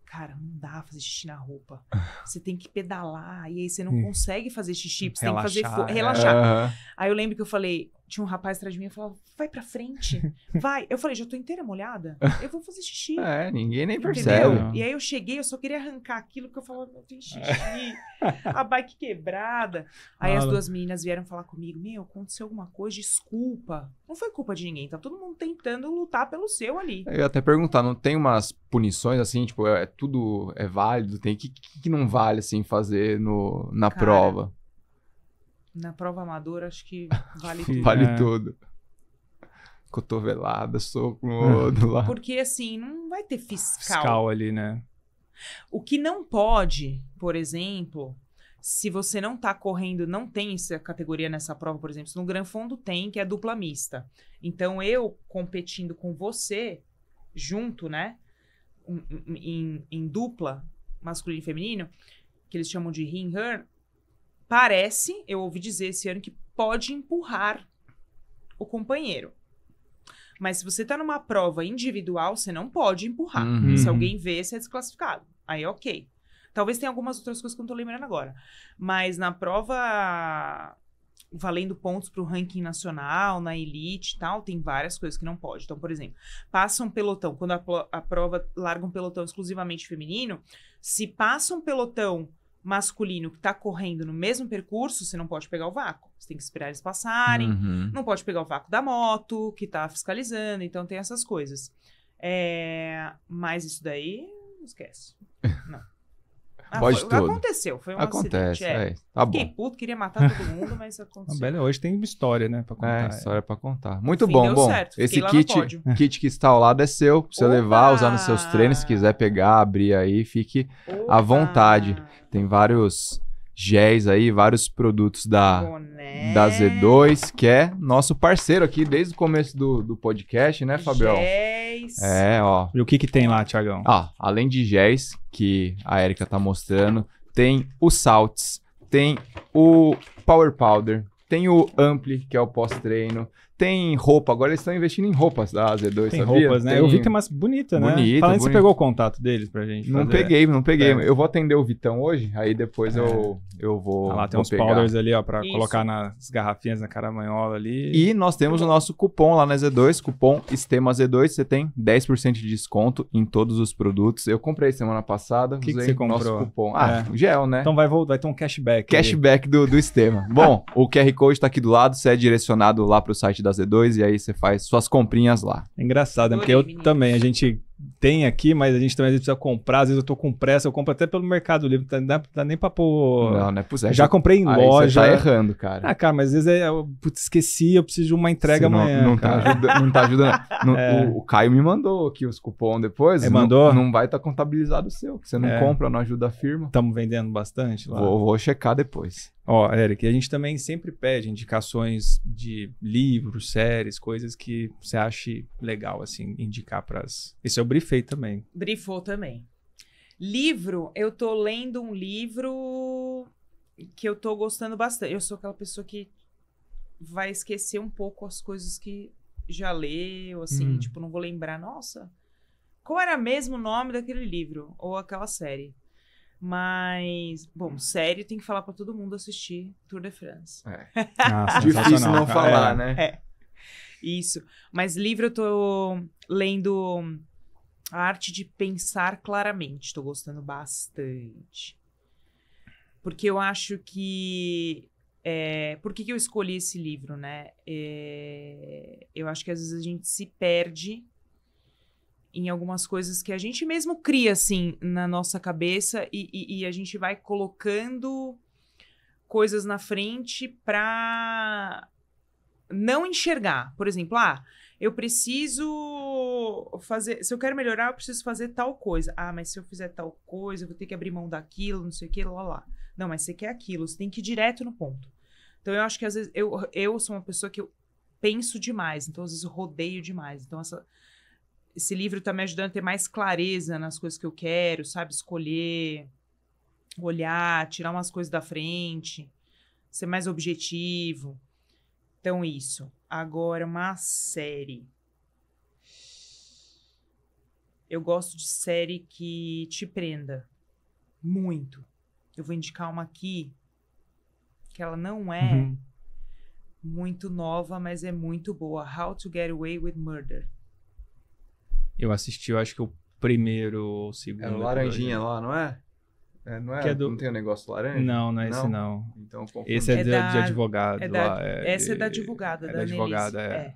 cara, não dá fazer xixi na roupa. Você tem que pedalar, e aí você não consegue fazer xixi, você relaxar, tem que fazer relaxar. É. Aí eu lembro que eu falei, tinha um rapaz atrás de mim e falava, vai pra frente, vai. Eu falei, já tô inteira molhada, eu vou fazer xixi. É, ninguém nem Entendeu? percebe. E aí eu cheguei, eu só queria arrancar aquilo que eu falava, não tem xixi, a bike quebrada. Aí as duas meninas vieram falar comigo, meu, aconteceu alguma coisa, desculpa. Não foi culpa de ninguém, tá todo mundo tentando lutar pelo seu ali. Eu ia até perguntar, não tem umas punições assim, tipo, é, é tudo é válido, tem que, que não vale assim fazer no, na Cara, prova? Na prova amadora, acho que vale tudo. vale é. tudo. Cotovelada, soco no é. outro lá. Porque, assim, não vai ter fiscal. Fiscal ali, né? O que não pode, por exemplo, se você não está correndo, não tem essa categoria nessa prova, por exemplo, no Gran Fundo tem, que é dupla mista. Então, eu competindo com você, junto, né, em, em, em dupla, masculino e feminino, que eles chamam de ring her, parece, eu ouvi dizer esse ano, que pode empurrar o companheiro. Mas se você tá numa prova individual, você não pode empurrar. Uhum. Se alguém vê, você é desclassificado. Aí, ok. Talvez tenha algumas outras coisas que eu não tô lembrando agora. Mas na prova valendo pontos para o ranking nacional, na elite e tal, tem várias coisas que não pode. Então, por exemplo, passa um pelotão, quando a, a prova larga um pelotão exclusivamente feminino, se passa um pelotão masculino que está correndo no mesmo percurso, você não pode pegar o vácuo. Você tem que esperar eles passarem. Uhum. Não pode pegar o vácuo da moto, que está fiscalizando. Então, tem essas coisas. É... Mas isso daí, esquece. Ah, Pode foi, tudo. Aconteceu, foi um Acontece, acidente. É. é. Tá bom. Fiquei puto, queria matar todo mundo, mas aconteceu. A Bela hoje tem uma história, né, pra é, contar. É, história pra contar. Muito Enfim, bom, bom. Certo, esse kit, kit que está ao lado é seu, pra você Opa! levar, usar nos seus treinos, se quiser pegar, abrir aí, fique Opa! à vontade. Tem vários géis aí, vários produtos da, da Z2, que é nosso parceiro aqui desde o começo do, do podcast, né, Fabião? Gé é, ó. E o que que tem lá, Tiagão? Ah, além de gés, que a Erika tá mostrando, tem o salts, tem o power powder, tem o ampli, que é o pós-treino, tem roupa, agora eles estão investindo em roupas da z 2 tem sabia? roupas, né? Tem... Eu vi que tem umas né? Bonita, Falando bonita. você pegou o contato deles pra gente Não fazer. peguei, não peguei. É. Eu vou atender o Vitão hoje, aí depois é. eu, eu vou Ah lá, tem vou uns pegar. powders ali, ó, pra Isso. colocar nas garrafinhas, na caramanhola ali. E nós temos o nosso cupom lá na Z2, cupom Estema Z2, você tem 10% de desconto em todos os produtos. Eu comprei semana passada, que que você comprou? nosso cupom. É. Ah, é. gel, né? Então vai, vai ter um cashback. Cashback do, do Estema. Bom, o QR Code tá aqui do lado, você é direcionado lá pro site da da Z2 e aí você faz suas comprinhas lá. É engraçado, né? Porque eu também, a gente tem aqui, mas a gente também precisa comprar. Às vezes eu tô com pressa, eu compro até pelo Mercado Livre, tá, não dá nem pra pôr. Não, não é possível. Já comprei em aí loja. Você tá errando, cara. Ah, cara, mas às vezes é, eu putz, esqueci, eu preciso de uma entrega não, amanhã. Não tá, ajuda, não tá ajudando. não, é. o, o, Caio me mandou aqui os cupom depois. Ele é, mandou? Não, não vai estar tá contabilizado o seu, que você não é. compra, não ajuda a firma. Estamos vendendo bastante lá. Vou, vou checar depois. Ó, Eric, a gente também sempre pede indicações de livros, séries, coisas que você ache legal, assim, indicar para as. Esse é o Brifei também. Brifou também. Livro, eu tô lendo um livro que eu tô gostando bastante. Eu sou aquela pessoa que vai esquecer um pouco as coisas que já leu, assim, hum. tipo, não vou lembrar, nossa, qual era mesmo o nome daquele livro ou aquela série. Mas, bom, série tem que falar para todo mundo assistir Tour de France. É. Nossa, Difícil não falar, é. né? É. Isso. Mas livro eu tô lendo A Arte de Pensar Claramente. Tô gostando bastante. Porque eu acho que. É, por que, que eu escolhi esse livro, né? É, eu acho que às vezes a gente se perde em algumas coisas que a gente mesmo cria, assim, na nossa cabeça e, e, e a gente vai colocando coisas na frente para não enxergar. Por exemplo, ah, eu preciso fazer. Se eu quero melhorar, eu preciso fazer tal coisa. Ah, mas se eu fizer tal coisa, eu vou ter que abrir mão daquilo, não sei o que, lá lá. Não, mas você quer aquilo, você tem que ir direto no ponto. Então eu acho que às vezes eu, eu sou uma pessoa que eu penso demais, então às vezes eu rodeio demais. Então essa, esse livro está me ajudando a ter mais clareza nas coisas que eu quero, sabe? Escolher, olhar, tirar umas coisas da frente, ser mais objetivo. Então, isso. Agora, uma série. Eu gosto de série que te prenda. Muito. Eu vou indicar uma aqui, que ela não é uhum. muito nova, mas é muito boa. How to Get Away with Murder. Eu assisti, eu acho que o primeiro ou o é segundo. É no Laranjinha lá, não é? é? não é? Que é do... Não tem o um negócio laranja? Não, não é esse não. Então, confundi. Esse é, é da... de advogado é da... lá. É essa é da advogada, é da, da advogada, é.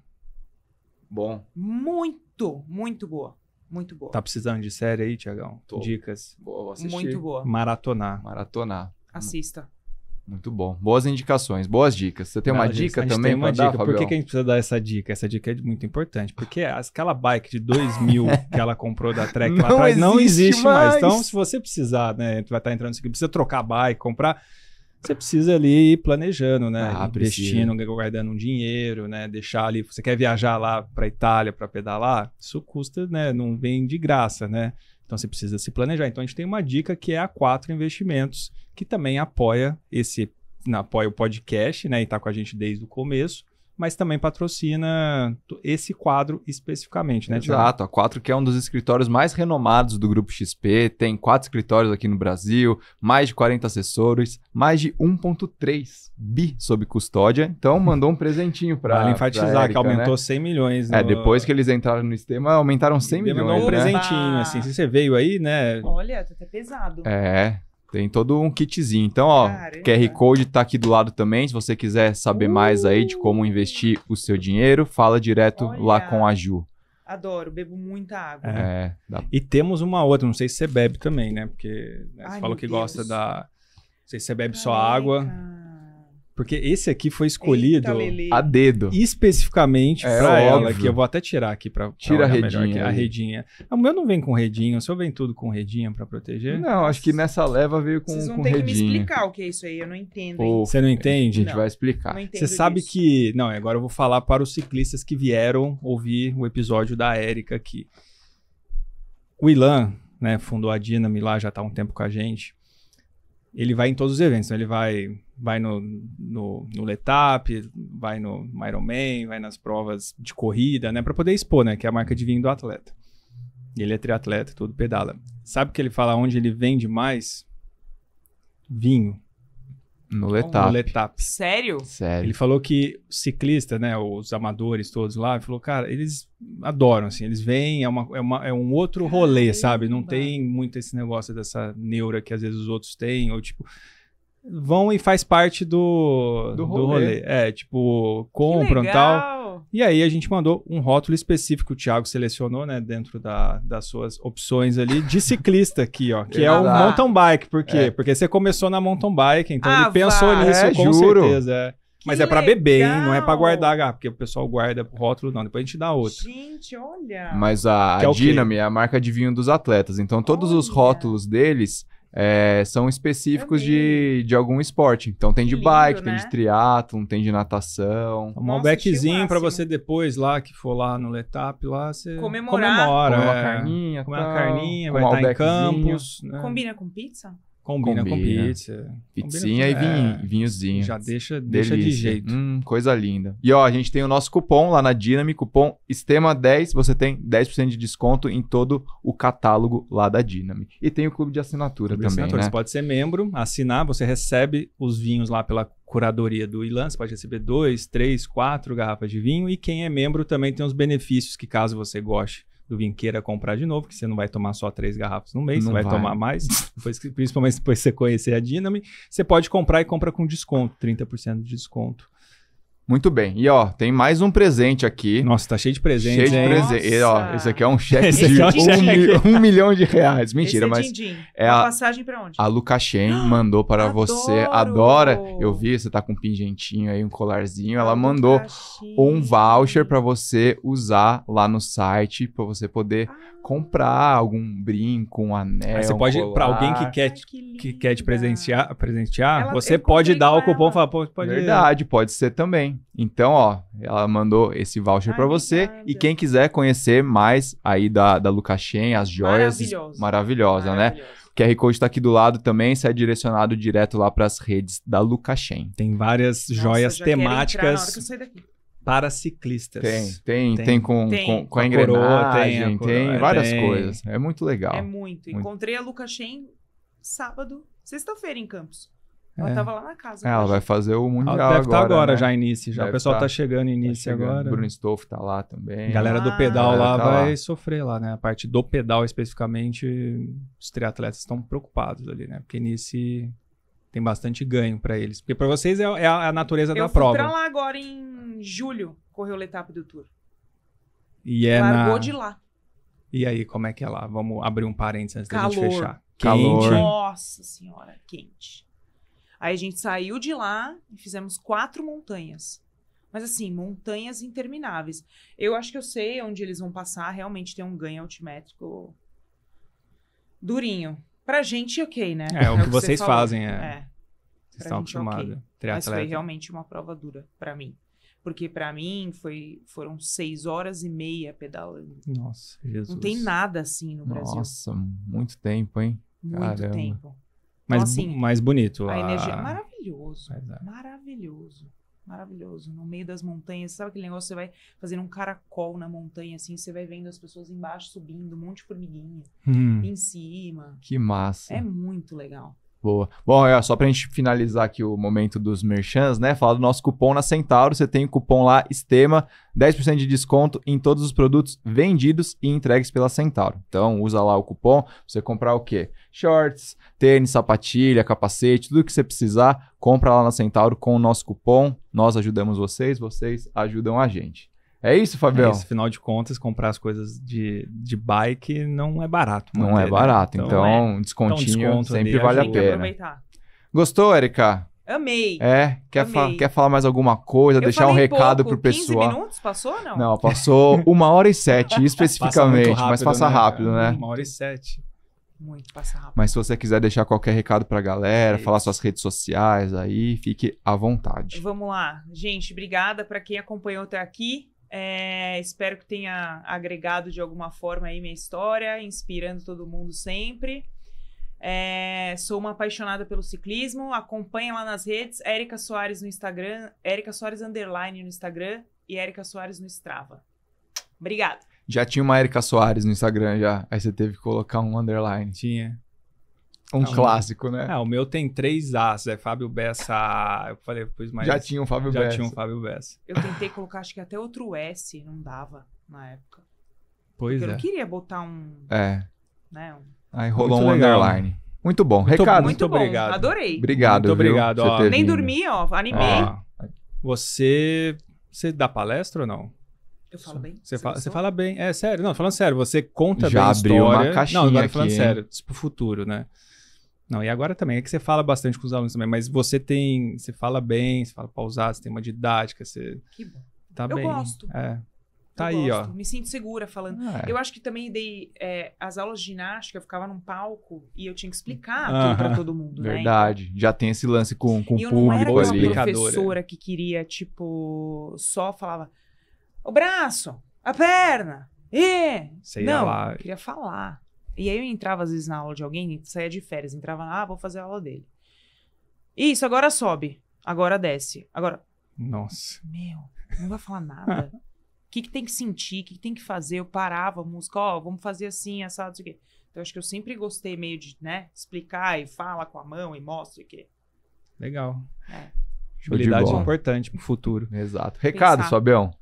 Bom. Muito, muito boa. Muito boa. Tá precisando de série aí, Tiagão? Dicas. Boa, vou assistir. Muito boa. Maratonar. Maratonar. Assista. Muito bom. Boas indicações, boas dicas. Você tem Não, uma dica gente, também? Tem uma dica. Dar, Por que, que a gente precisa dar essa dica? Essa dica é muito importante. Porque aquela bike de 2000 que ela comprou da Trek lá atrás não existe mais. mais. Então, se você precisar, né? Vai estar entrando nisso aqui, precisa trocar a bike, comprar. Você precisa ali ir planejando, né? Ah, Investindo, guardando um dinheiro, né? Deixar ali. Você quer viajar lá para Itália para pedalar? Isso custa, né? Não vem de graça, né? Então você precisa se planejar. Então a gente tem uma dica que é a Quatro Investimentos, que também apoia esse, apoia o podcast, né? E está com a gente desde o começo mas também patrocina esse quadro especificamente, né, Thiago? Exato, a 4 que é um dos escritórios mais renomados do Grupo XP, tem quatro escritórios aqui no Brasil, mais de 40 assessores, mais de 1.3 bi sob custódia, então mandou um presentinho para Vale enfatizar pra Érica, que né? aumentou né? 100 milhões. É, no... É, depois que eles entraram no sistema, aumentaram 100 milhões. Mandou um né? presentinho, assim, se você veio aí, né? Olha, tá até pesado. É, tem todo um kitzinho. Então, ó, Caramba. QR Code tá aqui do lado também. Se você quiser saber uh. mais aí de como uh! investir o seu dinheiro, fala direto Olha. lá com a Ju. Adoro, bebo muita água. É, é. dá... E temos uma outra, não sei se você bebe também, né? Porque né, você falou que Deus. gosta da. Não sei se você bebe Caraca. só água. Porque esse aqui foi escolhido Eita, a dedo. Especificamente é, pra óbvio. ela, que eu vou até tirar aqui pra. Tira a redinha. a redinha. Ah, o meu não vem com redinha, o seu vem tudo com redinha pra proteger? Não, acho que nessa leva veio com, Vocês vão ter redinha. que me explicar o que é isso aí, eu não entendo. Pô, você não entende? A gente não, vai explicar. Você sabe disso. que. Não, agora eu vou falar para os ciclistas que vieram ouvir o episódio da Érica aqui. O Ilan, né, fundou a Dinami lá, já tá um tempo com a gente. Ele vai em todos os eventos, então ele vai vai no, no, no Letap, vai no Ironman, vai nas provas de corrida, né? Para poder expor, né? Que é a marca de vinho do atleta. Ele é triatleta, tudo pedala. Sabe o que ele fala onde ele vende mais? Vinho. No Letap. No Letap. Sério? Sério. Ele falou que ciclista, né? Os amadores todos lá, ele falou, cara, eles adoram, assim, eles vêm, é, uma, é, uma, é um outro rolê, sabe? Não tem muito esse negócio dessa neura que às vezes os outros têm, ou tipo vão e faz parte do, do, rolê. Do rolê. É, tipo, compram e tal. E aí a gente mandou um rótulo específico, o Thiago selecionou, né, dentro da, das suas opções ali, de ciclista aqui, ó, que é, é o mountain bike. Por quê? É. Porque você começou na mountain bike, então ah, ele pensou vai. nisso, é, com juro. certeza. É. Mas é para beber, hein? Não é para guardar, ah, porque o pessoal guarda o rótulo, não. Depois a gente dá outro. Gente, olha. Mas a, a é Dynami é a marca de vinho dos atletas. Então todos olha. os rótulos deles é, são específicos de, de algum esporte. Então tem de Lindo, bike, né? tem de né? triatlon, tem de natação. Um backzinho para você depois lá, que for lá no Letap, lá você Comemorar. comemora. uma é, carninha, come uma carninha, vai estar tá em campos. Né? Combina com pizza? Combina, combina, com pizza. Pizzinha com... e é, vinho, é, vinhozinho. Já deixa, deixa de jeito. Hum, coisa linda. E ó, a gente tem o nosso cupom lá na Dinami, cupom Estema10, você tem 10% de desconto em todo o catálogo lá da Dinami. E tem o clube de assinatura clube também, assinatura. Né? Você pode ser membro, assinar, você recebe os vinhos lá pela curadoria do Ilan, você pode receber dois, três, quatro garrafas de vinho e quem é membro também tem os benefícios que caso você goste do vinho queira comprar de novo, que você não vai tomar só três garrafas no mês, não você vai, vai, tomar mais, depois, principalmente depois que você conhecer a Dynami, você pode comprar e compra com desconto, 30% de desconto. Muito bem. E ó, tem mais um presente aqui. Nossa, tá cheio de presentes. Cheio de presente. ó, esse aqui é um cheque esse de, é um, cheque. Mi um, milhão de reais. Mentira, é mas. Din -din. É Uma a passagem pra onde? A Lucachen mandou para Adoro. você. Adora. Eu vi, você tá com um pingentinho aí, um colarzinho. Ela ah, mandou um voucher para você usar lá no site, para você poder ah. comprar algum brinco, um anel. Aí você um pode, para alguém que quer, Ai, que, que, quer te presentear, presentear Ela, você pode dar o cupom. Falar, pode, pode Verdade, pode ser também. Então, ó, ela mandou esse voucher para você. E quem quiser conhecer mais aí da, da Lucachen, as joias maravilhosa, maravilhosa, né? O QR Code está aqui do lado também, você é direcionado direto lá para as redes da Lucachen. Tem várias Nossa, joias temáticas para ciclistas. Tem, tem, tem, tem com, tem. com, com a, a engrenagem, coroa, tem, a coroa, tem é, várias tem. coisas. É muito legal. É muito. muito. Encontrei a Lucachen sábado, sexta-feira em Campos. Ela é. tava lá na casa. ela vai fazer o Mundial ela deve tá agora. Deve tá estar agora né? já, início. Já. o pessoal tá, tá chegando tá início tá chegando. agora. Bruno Stoff tá lá também. A galera ah, do pedal galera lá tá vai lá. sofrer lá, né? A parte do pedal especificamente, os triatletas estão preocupados ali, né? Porque início tem bastante ganho para eles. Porque para vocês é, é, a é natureza Eu da prova. Eu fui entrar lá agora em julho, correu a etapa do Tour. E é Largou na... de lá. E aí, como é que é lá? Vamos abrir um parênteses antes Calor. da gente fechar. Quente. Calor. Nossa senhora, quente. Aí a gente saiu de lá e fizemos quatro montanhas. Mas assim, montanhas intermináveis. Eu acho que eu sei onde eles vão passar, realmente tem um ganho altimétrico durinho. Pra gente, ok, né? É, é o que, que vocês fazem, é. é. Vocês estão acostumados. Okay. Mas foi realmente uma prova dura para mim. Porque para mim foi, foram seis horas e meia pedalando. Nossa, Jesus. Não tem nada assim no Brasil. Nossa, muito tempo, hein? Muito Caramba. tempo mais, então, assim, mais bonito. A, a energia. É maravilhoso. Exato. É. Maravilhoso. Maravilhoso. No meio das montanhas, sabe aquele negócio? Você vai fazendo um caracol na montanha, assim, você vai vendo as pessoas embaixo subindo, um monte de formiguinha hum, em cima. Que massa. É muito legal. Boa. Bom, olha, é, só pra gente finalizar aqui o momento dos merchans, né? Falar do nosso cupom na Centauro. Você tem o cupom lá, STEMA, 10% de desconto em todos os produtos vendidos e entregues pela Centauro. Então, usa lá o cupom pra você comprar o quê? Shorts, tênis, sapatilha, capacete, tudo que você precisar, compra lá na Centauro com o nosso cupom. Nós ajudamos vocês, vocês ajudam a gente. É isso, Fabião? É isso, afinal de contas, comprar as coisas de, de bike não é barato. não é né? barato, então, então é. descontinho então, sempre vale a pena. Gostou, Erika? Amei. É, quer, Amei. Fa quer falar mais alguma coisa, eu deixar um recado pouco, pro pessoal? 15 minutos passou ou não? Não, passou uma hora e sete especificamente, passa rápido, mas passa né? rápido, né? Uma hora e sete. Muito, passa rápido. Mas se você quiser deixar qualquer recado pra galera, é falar suas redes sociais aí, fique à vontade. Vamos lá. Gente, obrigada para quem acompanhou até aqui. É, espero que tenha agregado de alguma forma aí minha história, inspirando todo mundo sempre. É, sou uma apaixonada pelo ciclismo. Acompanhe lá nas redes. Érica Soares no Instagram, Érica Soares Underline no Instagram e Érica Soares no Strava. Obrigada. Já tinha uma Érica Soares no Instagram, já. Aí você teve que colocar um underline. Tinha. Um clássico, né? Ah, o meu tem três As, é Fábio Bessa. Eu falei, depois mais. Já tinha um Fábio já Bessa. Já tinha um Fábio Bessa. Eu tentei colocar, acho que até outro S, não dava na época. Pois Porque é. Eu não é. queria botar um. É. Né, um... Aí rolou muito um legal. underline. Muito bom. Muito, Recado. Muito, muito obrigado. Adorei. Obrigado. Muito viu? obrigado. Ó, nem dormi, ó. Animei. Ó, ah. você. Você dá palestra ou não? Eu falo bem. Você, fala, você fala, bem. É sério. Não, falando sério, você conta Já bem a história. Já abriu uma caixinha Não, agora falando aqui, sério. Tipo, futuro, né? Não, e agora também, é que você fala bastante com os alunos também, mas você tem, você fala bem, você fala pausado, você tem uma didática, você... Que bom. Tá eu bem. gosto. É. Tá eu aí, gosto. ó. Me sinto segura falando. Ah, é. Eu acho que também dei é, as aulas de ginástica, eu ficava num palco e eu tinha que explicar uh -huh. tudo pra todo mundo. Né? Verdade. Né? Já tem esse lance com, com o público ali. Eu não era uma professora que queria, tipo, só falava o braço, a perna, e... Sei não, lá. eu queria falar. E aí eu entrava às vezes na aula de alguém, saía de férias, entrava, ah, vou fazer a aula dele. Isso, agora sobe, agora desce, agora. Nossa. Meu, não vai falar nada. O que, que tem que sentir, o que, que tem que fazer? Eu parava a música, ó, oh, vamos fazer assim, assado, não sei o quê. Então acho que eu sempre gostei meio de, né, explicar e fala com a mão e mostra o quê. Legal. É. Habilidade importante pro futuro. Exato. Recado, sobeão Sobião.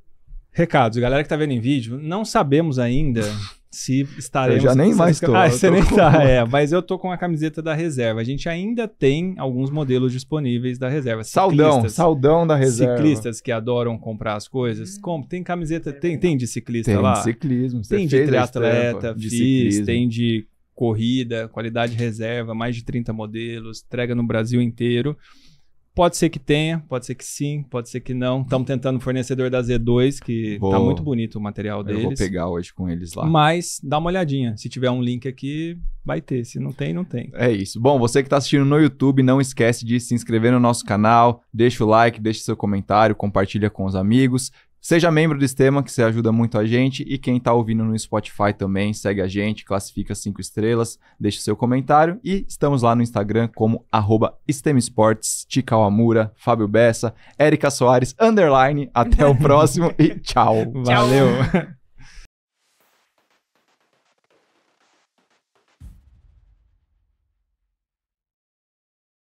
Recados, galera que tá vendo em vídeo, não sabemos ainda se estaremos. Eu já nem mais estou. Ah, você tô nem com... Tá, é. Mas eu tô com a camiseta da reserva. A gente ainda tem alguns modelos disponíveis da reserva. Saudão, saudão da reserva. Ciclistas que adoram comprar as coisas. Hum. Tem camiseta, tem, tem de ciclista tem lá? Tem de ciclismo. Você tem de triatleta, de fiz, ciclismo. tem de corrida, qualidade reserva, mais de 30 modelos, entrega no Brasil inteiro. Pode ser que tenha, pode ser que sim, pode ser que não. Estamos tentando o fornecedor da Z2, que está tá muito bonito o material deles. Eu vou pegar hoje com eles lá. Mas dá uma olhadinha. Se tiver um link aqui, vai ter. Se não tem, não tem. É isso. Bom, você que está assistindo no YouTube, não esquece de se inscrever no nosso canal, deixa o like, deixa seu comentário, compartilha com os amigos. Seja membro do sistema, que você ajuda muito a gente. E quem está ouvindo no Spotify também, segue a gente, classifica cinco estrelas, deixa seu comentário. E estamos lá no Instagram como arroba STEMSports, Amura, Fábio Bessa, Erika Soares, underline. Até o próximo e tchau. Valeu.